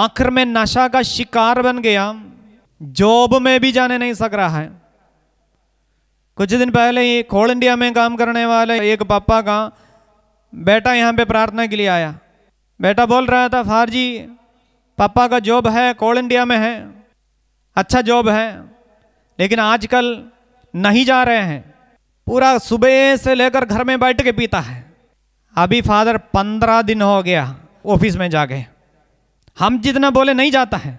आखिर में नशा का शिकार बन गया जॉब में भी जाने नहीं सक रहा है कुछ दिन पहले ही खोल इंडिया में काम करने वाले एक पापा का बेटा यहाँ पे प्रार्थना के लिए आया बेटा बोल रहा था फार जी पापा का जॉब है कोल इंडिया में है अच्छा जॉब है लेकिन आजकल नहीं जा रहे हैं पूरा सुबह से लेकर घर में बैठ के पीता है अभी फादर पंद्रह दिन हो गया ऑफिस में जाके हम जितना बोले नहीं जाता है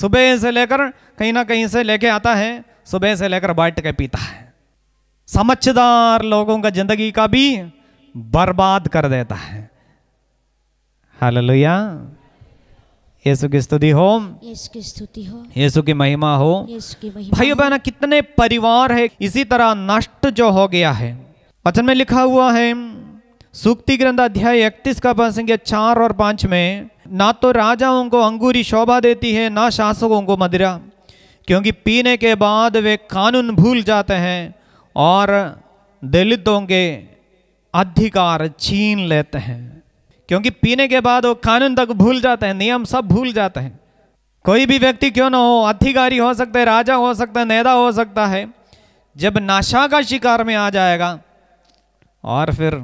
सुबह से लेकर कहीं ना कहीं से लेके आता है सुबह से लेकर बैठ के पीता है समझदार लोगों का जिंदगी का भी बर्बाद कर देता है हालेलुया यीशु की स्तुति हो यीशु की स्तुति हो यीशु की महिमा हो यीशु भाइयों बहना कितने परिवार है इसी तरह नष्ट जो हो गया है वचन में लिखा हुआ है सूक्ति ग्रंथ अध्याय इकतीस का संख्या चार और पांच में ना तो राजाओं को अंगूरी शोभा देती है ना शासकों को मदिरा क्योंकि पीने के बाद वे कानून भूल जाते हैं और दलितों के अधिकार छीन लेते हैं क्योंकि पीने के बाद वो कानून तक भूल जाते हैं नियम सब भूल जाते हैं कोई भी व्यक्ति क्यों ना हो अधिकारी हो सकता है राजा हो सकता है नेता हो सकता है जब नाशा का शिकार में आ जाएगा और फिर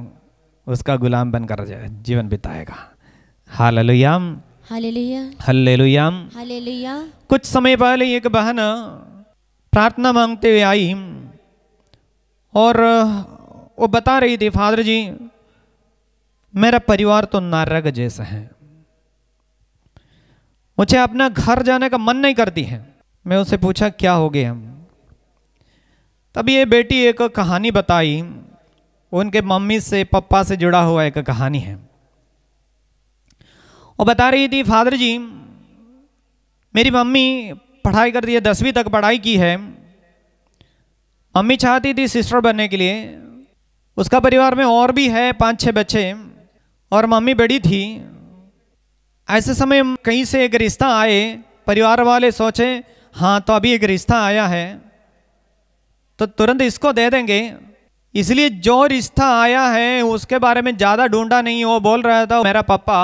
उसका गुलाम बनकर जीवन बिताएगा हाल लुयाम हल्लेलुयाम हल्लेलुया कुछ समय पहले एक बहन प्रार्थना मांगते हुए आई और वो बता रही थी फादर जी मेरा परिवार तो नारग जैसा है मुझे अपना घर जाने का मन नहीं करती है मैं उसे पूछा क्या हो गए हम तब ये बेटी एक कहानी बताई उनके मम्मी से पप्पा से जुड़ा हुआ एक कहानी है वो बता रही थी फादर जी मेरी मम्मी पढ़ाई कर रही है दसवीं तक पढ़ाई की है मम्मी चाहती थी सिस्टर बनने के लिए उसका परिवार में और भी है पांच छह बच्चे और मम्मी बड़ी थी ऐसे समय कहीं से एक रिश्ता आए परिवार वाले सोचे हाँ तो अभी एक रिश्ता आया है तो तुरंत इसको दे देंगे इसलिए जो रिश्ता आया है उसके बारे में ज़्यादा ढूंढा नहीं वो बोल रहा था मेरा पापा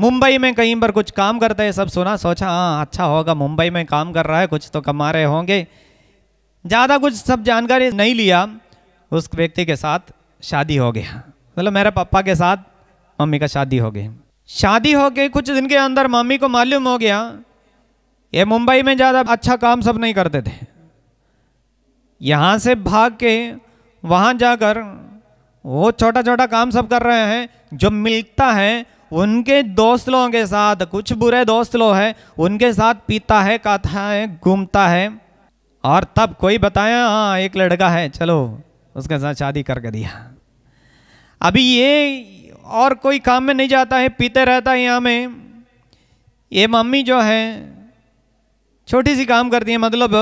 मुंबई में कहीं पर कुछ काम करते हैं सब सुना सोचा हाँ अच्छा होगा मुंबई में काम कर रहा है कुछ तो कमा रहे होंगे ज़्यादा कुछ सब जानकारी नहीं लिया उस व्यक्ति के साथ शादी हो गया मतलब मेरे पापा के साथ मम्मी का शादी हो गई शादी हो गई कुछ दिन के अंदर मम्मी को मालूम हो गया ये मुंबई में ज़्यादा अच्छा काम सब नहीं करते थे यहाँ से भाग के वहाँ जाकर वो छोटा छोटा काम सब कर रहे हैं जो मिलता है उनके दोस्त लोगों के साथ कुछ बुरे दोस्त लोग हैं उनके साथ पीता है खाता है घूमता है और तब कोई बताया हाँ एक लड़का है चलो उसके साथ शादी करके दिया अभी ये और कोई काम में नहीं जाता है पीते रहता है यहाँ में ये मम्मी जो है छोटी सी काम करती है मतलब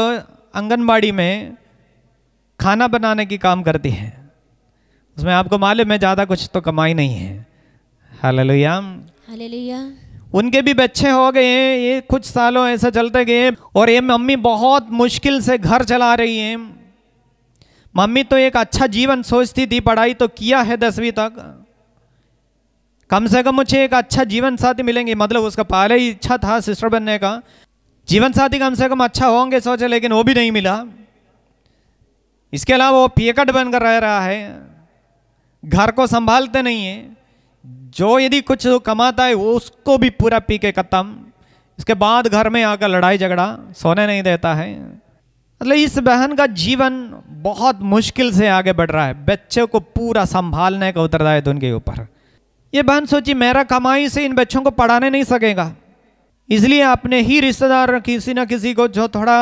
आंगनबाड़ी में खाना बनाने की काम करती है उसमें आपको मालूम है ज़्यादा कुछ तो कमाई नहीं है हालेलुया हालेलुया उनके भी बच्चे हो गए हैं ये कुछ सालों ऐसा चलते गए और ये मम्मी बहुत मुश्किल से घर चला रही हैं मम्मी तो एक अच्छा जीवन सोचती थी पढ़ाई तो किया है दसवीं तक कम से कम मुझे एक अच्छा जीवन साथी मिलेंगे मतलब उसका पहले ही इच्छा था सिस्टर बनने का जीवन साथी कम से कम अच्छा होंगे सोचे लेकिन वो भी नहीं मिला इसके अलावा वो पियकट बनकर रह रहा है घर को संभालते नहीं है जो यदि कुछ कमाता है वो उसको भी पूरा पी के खत्म इसके बाद घर में आकर लड़ाई झगड़ा सोने नहीं देता है मतलब इस बहन का जीवन बहुत मुश्किल से आगे बढ़ रहा है बच्चे को पूरा संभालने का उतर उनके ऊपर ये बहन सोची मेरा कमाई से इन बच्चों को पढ़ाने नहीं सकेगा इसलिए आपने ही रिश्तेदार किसी ना किसी को जो थोड़ा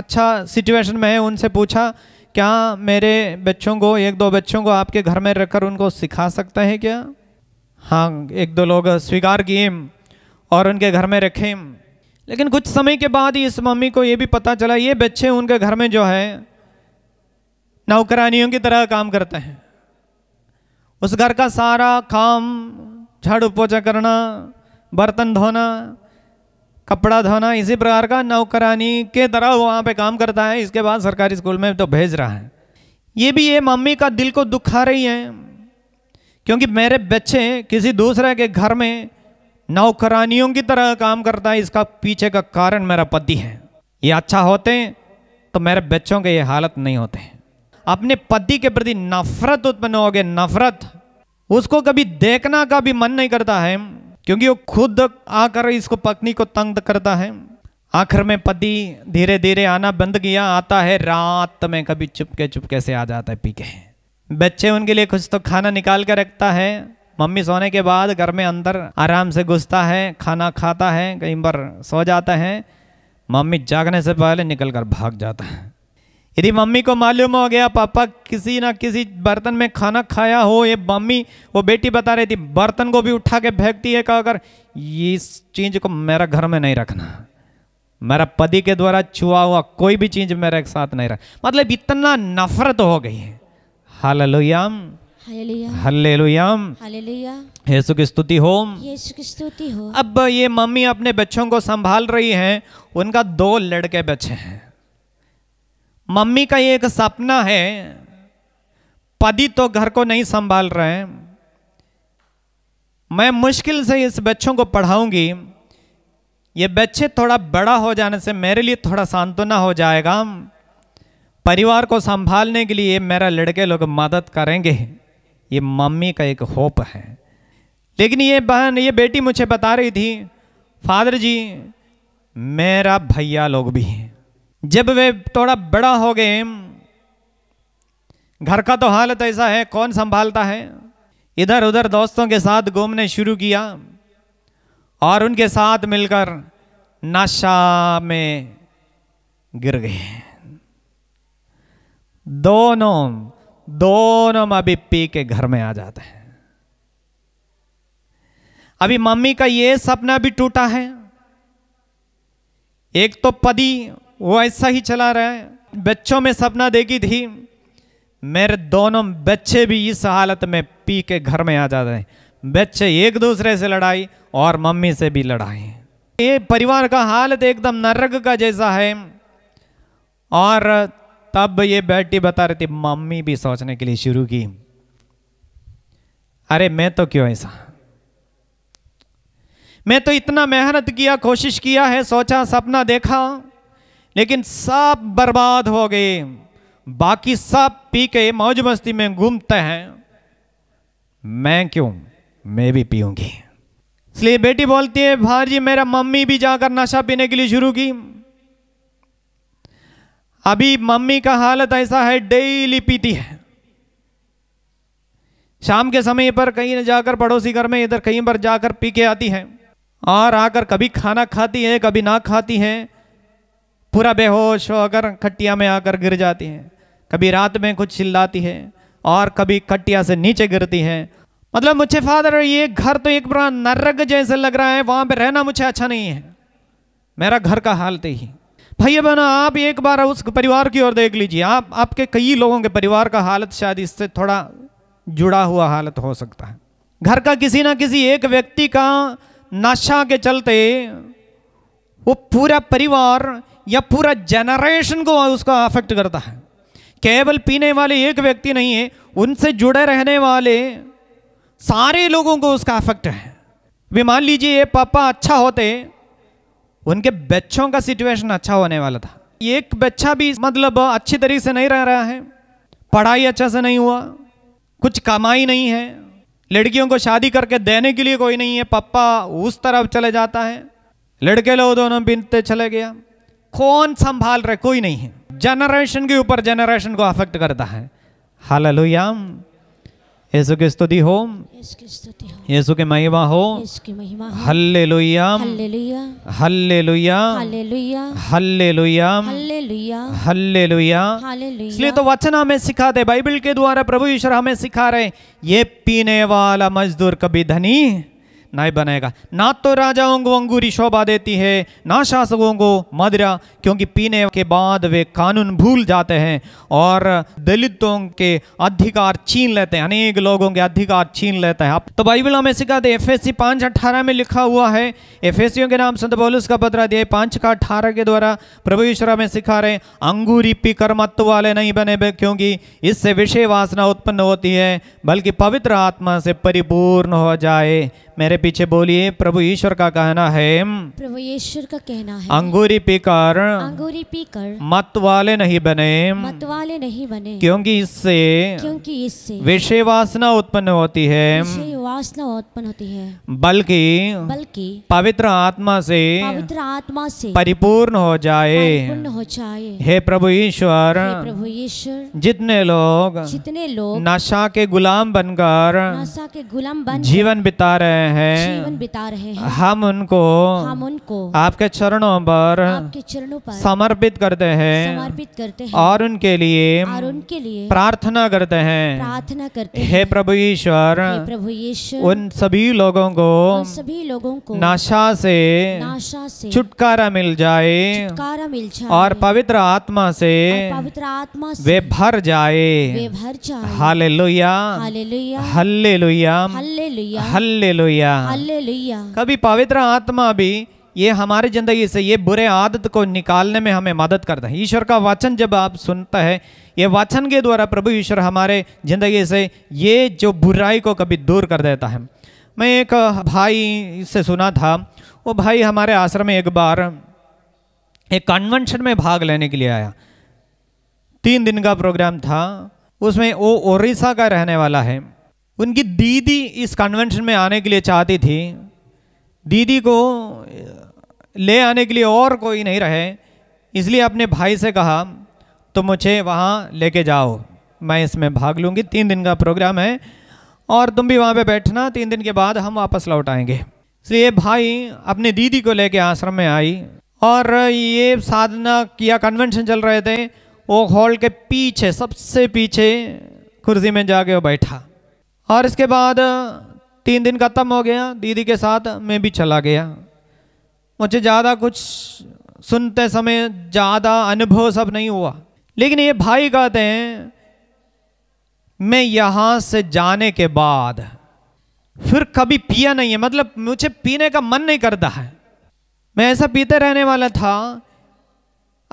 अच्छा सिचुएशन में है उनसे पूछा क्या मेरे बच्चों को एक दो बच्चों को आपके घर में रखकर उनको सिखा सकते हैं क्या हाँ एक दो लोग स्वीकार किए और उनके घर में रखे लेकिन कुछ समय के बाद इस मम्मी को ये भी पता चला ये बच्चे उनके घर में जो है नौकरानियों की तरह काम करते हैं उस घर का सारा काम झाड़ू पोछा करना बर्तन धोना कपड़ा धोना इसी प्रकार का नौकरानी के तरह वहाँ पे काम करता है इसके बाद सरकारी स्कूल में तो भेज रहा है ये भी ये मम्मी का दिल को दुखा रही है क्योंकि मेरे बच्चे किसी दूसरे के घर में नौकरानियों की तरह काम करता है इसका पीछे का कारण मेरा पति है ये अच्छा होते तो मेरे बच्चों के ये हालत नहीं होते हैं अपने पति के प्रति नफरत उत्पन्न हो गए नफरत उसको कभी देखना का भी मन नहीं करता है क्योंकि वो खुद आकर इसको पत्नी को तंग करता है आखिर में पति धीरे धीरे आना बंद किया आता है रात में कभी चुपके चुपके से आ जाता है पी के बच्चे उनके लिए कुछ तो खाना निकाल कर रखता है मम्मी सोने के बाद घर में अंदर आराम से घुसता है खाना खाता है कहीं पर सो जाता है मम्मी जागने से पहले निकल कर भाग जाता है यदि मम्मी को मालूम हो गया पापा किसी ना किसी बर्तन में खाना खाया हो ये मम्मी वो बेटी बता रही थी बर्तन को भी उठा के फेंकती है कहकर इस चीज को मेरा घर में नहीं रखना मेरा पति के द्वारा छुआ हुआ कोई भी चीज मेरे साथ नहीं रख मतलब इतना नफरत हो गई है हल हल्लेलुयाम हल्ले की स्तुति हो की स्तुति हो अब ये मम्मी अपने बच्चों को संभाल रही है उनका दो लड़के बच्चे हैं मम्मी का ये एक सपना है पदी तो घर को नहीं संभाल रहे हैं मैं मुश्किल से इस बच्चों को पढ़ाऊंगी ये बच्चे थोड़ा बड़ा हो जाने से मेरे लिए थोड़ा सांत्वना हो जाएगा परिवार को संभालने के लिए मेरा लड़के लोग मदद करेंगे ये मम्मी का एक होप है लेकिन ये बहन ये बेटी मुझे बता रही थी फादर जी मेरा भैया लोग भी हैं जब वे थोड़ा बड़ा हो गए घर का तो हालत ऐसा है कौन संभालता है इधर उधर दोस्तों के साथ घूमने शुरू किया और उनके साथ मिलकर नशा में गिर गए दोनों दोनों अभी पी के घर में आ जाते हैं अभी मम्मी का ये सपना भी टूटा है एक तो पदी वो ऐसा ही चला रहा है बच्चों में सपना देखी थी मेरे दोनों बच्चे भी इस हालत में पी के घर में आ जाते हैं बच्चे एक दूसरे से लड़ाई और मम्मी से भी लड़ाई ये परिवार का हालत एकदम नरक का जैसा है और तब ये बेटी बता रही थी मम्मी भी सोचने के लिए शुरू की अरे मैं तो क्यों ऐसा मैं तो इतना मेहनत किया कोशिश किया है सोचा सपना देखा लेकिन सब बर्बाद हो गए बाकी सब पी के मौज मस्ती में घूमते हैं मैं क्यों मैं भी पीऊंगी इसलिए बेटी बोलती है जी मेरा मम्मी भी जाकर नशा पीने के लिए शुरू की अभी मम्मी का हालत ऐसा है डेली पीती है शाम के समय पर कहीं ना जाकर पड़ोसी घर में इधर कहीं पर जाकर पी के आती है और आकर कभी खाना खाती है कभी ना खाती है पूरा बेहोश होकर खटिया में आकर गिर जाती है कभी रात में कुछ चिल्लाती है और कभी खट्टिया से नीचे गिरती है मतलब मुझे फादर ये घर तो एक बड़ा नरक जैसे लग रहा है वहां पे रहना मुझे अच्छा नहीं है मेरा घर का हालत तो ही भैया बहनों आप एक बार उस परिवार की ओर देख लीजिए आप आपके कई लोगों के परिवार का हालत शायद इससे थोड़ा जुड़ा हुआ हालत हो सकता है घर का किसी ना किसी एक व्यक्ति का नशा के चलते वो पूरा परिवार या पूरा जनरेशन को उसका अफेक्ट करता है केवल पीने वाले एक व्यक्ति नहीं है उनसे जुड़े रहने वाले सारे लोगों को उसका अफेक्ट है वे मान लीजिए ये पापा अच्छा होते उनके बच्चों का सिचुएशन अच्छा होने वाला था एक बच्चा भी मतलब अच्छी तरीके से नहीं रह रहा है पढ़ाई अच्छा से नहीं हुआ कुछ कमाई नहीं है लड़कियों को शादी करके देने के लिए कोई नहीं है पापा उस तरफ चले जाता है लड़के लोग दोनों बिनते चले गया कौन संभाल है कोई नहीं है जनरेशन के ऊपर जनरेशन को अफेक्ट करता है हाल लोयाम येसु की स्तुति हो येसु की महिमा हो हल्ले लोयाम हल्ले लोया हल्ले लोहियाम हल्ले लोया इसलिए तो वचन हमें सिखाते बाइबल के द्वारा प्रभु ईश्वर हमें सिखा रहे ये पीने वाला मजदूर कभी धनी नहीं बनेगा ना तो राजाओं को अंगूरी शोभा देती है ना शासकों को मदिरा क्योंकि पीने के बाद वे कानून भूल जाते हैं और दलितों के अधिकार छीन लेते हैं अनेक लोगों के अधिकार छीन लेते हैं तो बाइबल हमें सिखाते एफ एस सी पाँच अठारह में लिखा हुआ है एफ एस के नाम संत बोलूस का पत्र दिया पाँच का अठारह के द्वारा प्रभु ईश्वर में सिखा रहे अंगूरी पीकर मत वाले नहीं बने क्योंकि इससे विषय वासना उत्पन्न होती है बल्कि पवित्र आत्मा से परिपूर्ण हो जाए मेरे पीछे बोलिए प्रभु ईश्वर का कहना है प्रभु ईश्वर का कहना है अंगूरी पीकर अंगूरी पीकर मत वाले नहीं बने मत वाले नहीं बने क्योंकि इससे क्योंकि इससे विषय वासना उत्पन्न होती है वासना उत्पन्न होती है बल्कि बल्कि पवित्र आत्मा से पवित्र आत्मा से परिपूर्ण हो जाए परिपूर्ण हो जाए हे प्रभु ईश्वर प्रभु ईश्वर जितने लोग जितने लोग नशा के गुलाम बनकर नशा के गुलाम बन जीवन बिता रहे हैं जीवन बिता रहे हैं हम उनको हम उनको आपके चरणों पर आपके चरणों पर समर्पित करते हैं समर्पित करते हैं और उनके लिए और उनके लिए प्रार्थना करते हैं प्रार्थना करते हैं हे प्रभु ईश्वर प्रभु ईश्वर उन सभी लोगों को सभी लोगों को नाशा से नाशा से छुटकारा मिल जाए छुटकारा मिल जाए और पवित्र आत्मा से पवित्र आत्मा से वे भर जाए वे भर जाए हाले लोहिया हाले लोहिया हल्ले लोहिया हल्ले लोहिया हल्ले लोहिया कभी पवित्र आत्मा भी ये हमारे ज़िंदगी से ये बुरे आदत को निकालने में हमें मदद करता है ईश्वर का वचन जब आप सुनता है ये वचन के द्वारा प्रभु ईश्वर हमारे ज़िंदगी से ये जो बुराई को कभी दूर कर देता है मैं एक भाई से सुना था वो भाई हमारे आश्रम में एक बार एक कन्वेंशन में भाग लेने के लिए आया तीन दिन का प्रोग्राम था उसमें वो ओरिसा का रहने वाला है उनकी दीदी इस कन्वेंशन में आने के लिए चाहती थी दीदी को ले आने के लिए और कोई नहीं रहे इसलिए अपने भाई से कहा तो मुझे वहाँ लेके जाओ मैं इसमें भाग लूँगी तीन दिन का प्रोग्राम है और तुम भी वहाँ पे बैठना तीन दिन के बाद हम वापस लौट आएंगे इसलिए भाई अपने दीदी को लेके आश्रम में आई और ये साधना किया कन्वेंशन चल रहे थे वो हॉल के पीछे सबसे पीछे कुर्सी में जाके वो बैठा और इसके बाद तीन दिन ख़त्म हो गया दीदी के साथ मैं भी चला गया मुझे ज़्यादा कुछ सुनते समय ज़्यादा अनुभव सब नहीं हुआ लेकिन ये भाई कहते हैं मैं यहाँ से जाने के बाद फिर कभी पिया नहीं है मतलब मुझे पीने का मन नहीं करता है मैं ऐसा पीते रहने वाला था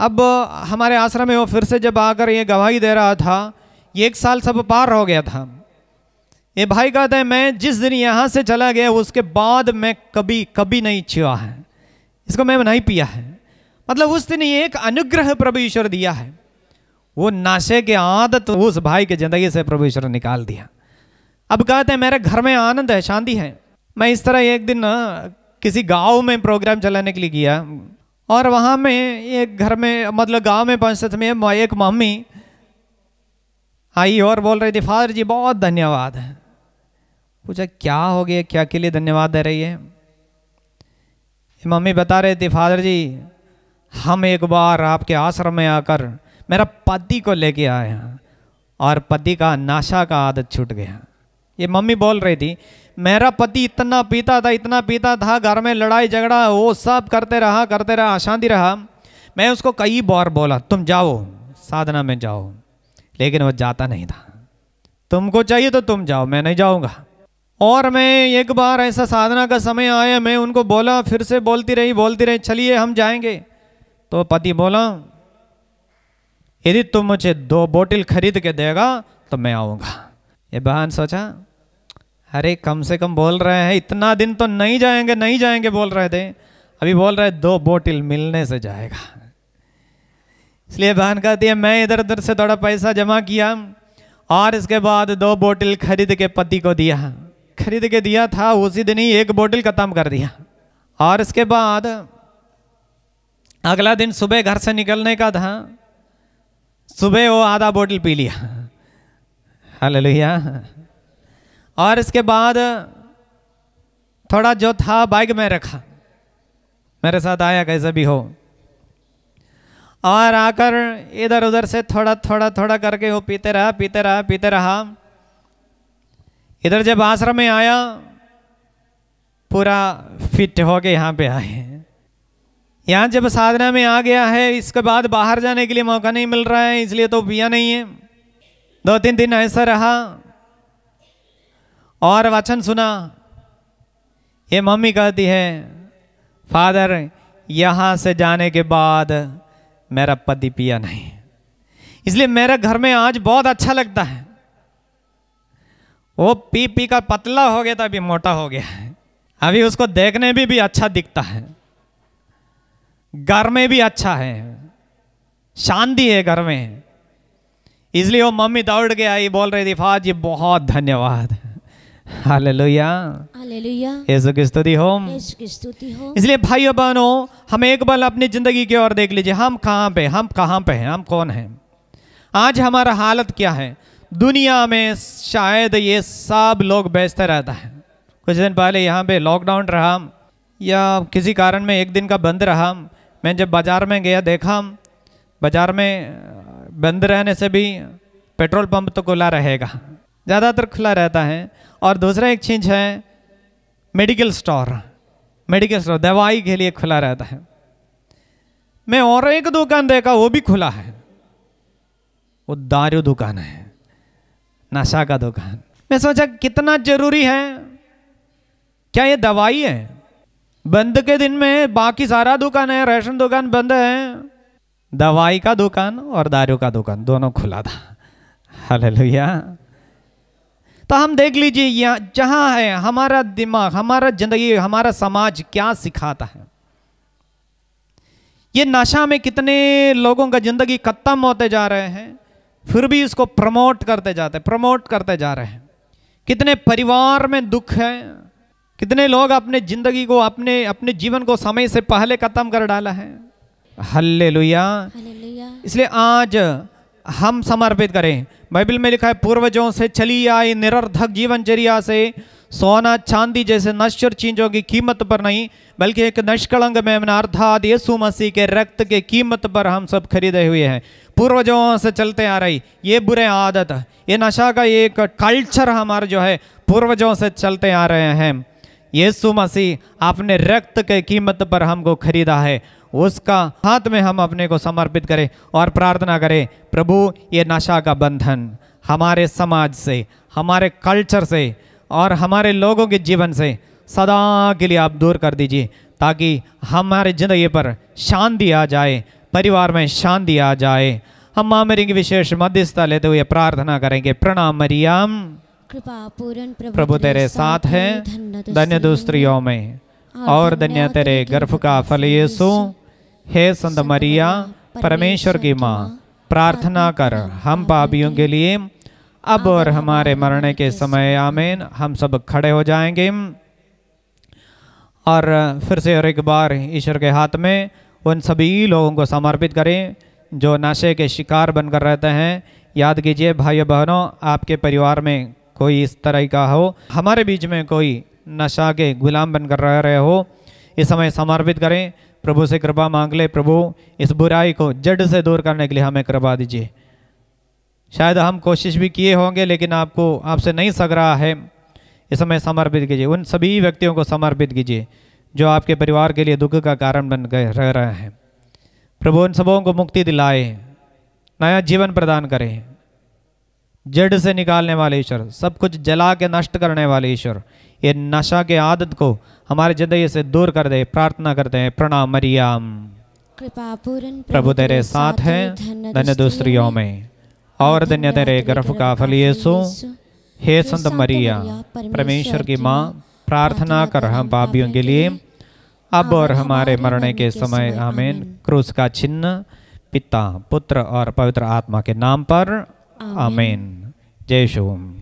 अब हमारे आश्रम में वो फिर से जब आकर ये गवाही दे रहा था एक साल सब पार हो गया था ये भाई कहते हैं मैं जिस दिन यहाँ से चला गया उसके बाद मैं कभी कभी नहीं छुआ है इसको मैं नहीं पिया है मतलब उस दिन एक अनुग्रह प्रभु ईश्वर दिया है वो नशे के आदत उस भाई के ज़िंदगी से प्रभु ईश्वर निकाल दिया अब कहते हैं मेरे घर में आनंद है शांति है मैं इस तरह एक दिन किसी गांव में प्रोग्राम चलाने के लिए गया और वहाँ में एक घर में मतलब गांव में पहुँचते थे एक मम्मी आई और बोल रही थी फादर जी बहुत धन्यवाद है पूछा क्या हो गया क्या के लिए धन्यवाद दे रही है मम्मी बता रहे थे फादर जी हम एक बार आपके आश्रम में आकर मेरा पति को लेके आए हैं और पति का नाशा का आदत छूट गया ये मम्मी बोल रही थी मेरा पति इतना पीता था इतना पीता था घर में लड़ाई झगड़ा वो सब करते रहा करते रहा अशांति रहा मैं उसको कई बार बोला तुम जाओ साधना में जाओ लेकिन वो जाता नहीं था तुमको चाहिए तो तुम जाओ मैं नहीं जाऊँगा और मैं एक बार ऐसा साधना का समय आया मैं उनको बोला फिर से बोलती रही बोलती रही चलिए हम जाएंगे तो पति बोला यदि तुम मुझे दो बोतल खरीद के देगा तो मैं आऊँगा ये बहन सोचा अरे कम से कम बोल रहे हैं इतना दिन तो नहीं जाएंगे नहीं जाएंगे बोल रहे थे अभी बोल रहे दो बोटिल मिलने से जाएगा इसलिए बहन कहती है मैं इधर उधर से थोड़ा पैसा जमा किया और इसके बाद दो बोटिल खरीद के पति को दिया खरीद के दिया था उसी दिन ही एक बोतल ख़त्म कर दिया और इसके बाद अगला दिन सुबह घर से निकलने का था सुबह वो आधा बोतल पी लिया हाल और इसके बाद थोड़ा जो था बाइक में रखा मेरे साथ आया कैसे भी हो और आकर इधर उधर से थोड़ा थोड़ा थोड़ा करके वो पीते रहा पीते रहा पीते रहा इधर जब आश्रम में आया पूरा फिट हो यहाँ पे आए यहाँ जब साधना में आ गया है इसके बाद बाहर जाने के लिए मौका नहीं मिल रहा है इसलिए तो पिया नहीं है दो तीन दिन ऐसा रहा और वचन सुना ये मम्मी कहती है फादर यहाँ से जाने के बाद मेरा पति पिया नहीं इसलिए मेरा घर में आज बहुत अच्छा लगता है वो पी पी का पतला हो गया था तो अभी मोटा हो गया है अभी उसको देखने भी भी अच्छा दिखता है घर में भी अच्छा है शांति है घर में इसलिए वो मम्मी दौड़ गया आई बोल रही थी फाज जी बहुत धन्यवाद हालेलुया हालेलुया हो की स्तुति हो इसलिए भाइयों बहनों हम एक बार अपनी जिंदगी की ओर देख लीजिए हम कहाँ पे हम कहाँ पे हैं हम कौन हैं आज हमारा हालत क्या है दुनिया में शायद ये सब लोग बेचते रहता है कुछ दिन पहले यहाँ पे लॉकडाउन रहा या किसी कारण में एक दिन का बंद रहा मैं जब बाज़ार में गया देखा बाज़ार में बंद रहने से भी पेट्रोल पंप तो खुला रहेगा ज़्यादातर खुला रहता है और दूसरा एक चीज़ है मेडिकल स्टोर मेडिकल स्टोर दवाई के लिए खुला रहता है मैं और एक दुकान देखा वो भी खुला है वो दारू दुकान है नशा का दुकान मैं सोचा कितना जरूरी है क्या ये दवाई है बंद के दिन में बाकी सारा दुकान है राशन दुकान बंद है दवाई का दुकान और दारू का दुकान दोनों खुला था हालेलुया तो हम देख लीजिए यहाँ जहाँ है हमारा दिमाग हमारा जिंदगी हमारा समाज क्या सिखाता है ये नशा में कितने लोगों का जिंदगी खत्म होते जा रहे हैं फिर भी इसको प्रमोट करते जाते प्रमोट करते जा रहे हैं कितने परिवार में दुख है कितने लोग अपने जिंदगी को अपने अपने जीवन को समय से पहले खत्म कर डाला है हल्ले इसलिए आज हम समर्पित करें बाइबल में लिखा है पूर्वजों से चली आई निरर्थक जीवनचर्या से सोना चांदी जैसे नश्वर चीजों की कीमत पर नहीं बल्कि एक नष्कलंग में अर्थात यीशु मसीह के रक्त के कीमत पर हम सब खरीदे हुए हैं पूर्वजों से चलते आ रही ये बुरे आदत ये नशा का एक कल्चर हमारे जो है पूर्वजों से चलते आ रहे हैं ये मसीह आपने रक्त के कीमत पर हमको खरीदा है उसका हाथ में हम अपने को समर्पित करें और प्रार्थना करें प्रभु ये नशा का बंधन हमारे समाज से हमारे कल्चर से और हमारे लोगों के जीवन से सदा के लिए आप दूर कर दीजिए ताकि हमारे ज़िंदगी पर शांति आ जाए परिवार में शांति आ जाए हम माँ मरी विशेष मध्यस्थता लेते हुए प्रार्थना करेंगे प्रणाम मरियम कृपा पूर्ण प्रभु तेरे साथ है धन्य दूसरियों तो तो में और धन्य तेरे गर्भ का फल यीशु हे संत मरिया परमेश्वर की माँ प्रार्थना कर हम पापियों के लिए अब और हमारे मरने के समय आमेन हम सब खड़े हो जाएंगे और फिर से और एक बार ईश्वर के हाथ में उन सभी लोगों को समर्पित करें जो नशे के शिकार बनकर रहते हैं याद कीजिए भाई बहनों आपके परिवार में कोई इस तरह का हो हमारे बीच में कोई नशा के गुलाम बनकर रह रहे हो इस समय समर्पित करें प्रभु से कृपा मांग ले प्रभु इस बुराई को जड़ से दूर करने के लिए हमें कृपा दीजिए शायद हम कोशिश भी किए होंगे लेकिन आपको आपसे नहीं सग रहा है इस समय समर्पित कीजिए उन सभी व्यक्तियों को समर्पित कीजिए जो आपके परिवार के लिए दुख का कारण बन गए रह रहे हैं प्रभु उन सबों को मुक्ति दिलाए नया जीवन प्रदान करें जड़ से निकालने वाले ईश्वर सब कुछ जला के नष्ट करने वाले ईश्वर ये नशा के आदत को हमारे जिंदगी से दूर कर दे प्रार्थना करते हैं प्रणाम मरियाम कृपा पूर्ण प्रभु तेरे साथ है धन्य दूसरियों में और धन्य तेरे गर्भ का फल यीशु हे संत मरिया परमेश्वर की माँ प्रार्थना कर हम पापियों के लिए अब और हमारे मरने के समय आमेन क्रूस का चिन्ह पिता पुत्र और पवित्र आत्मा के नाम पर आमेन जय शुभ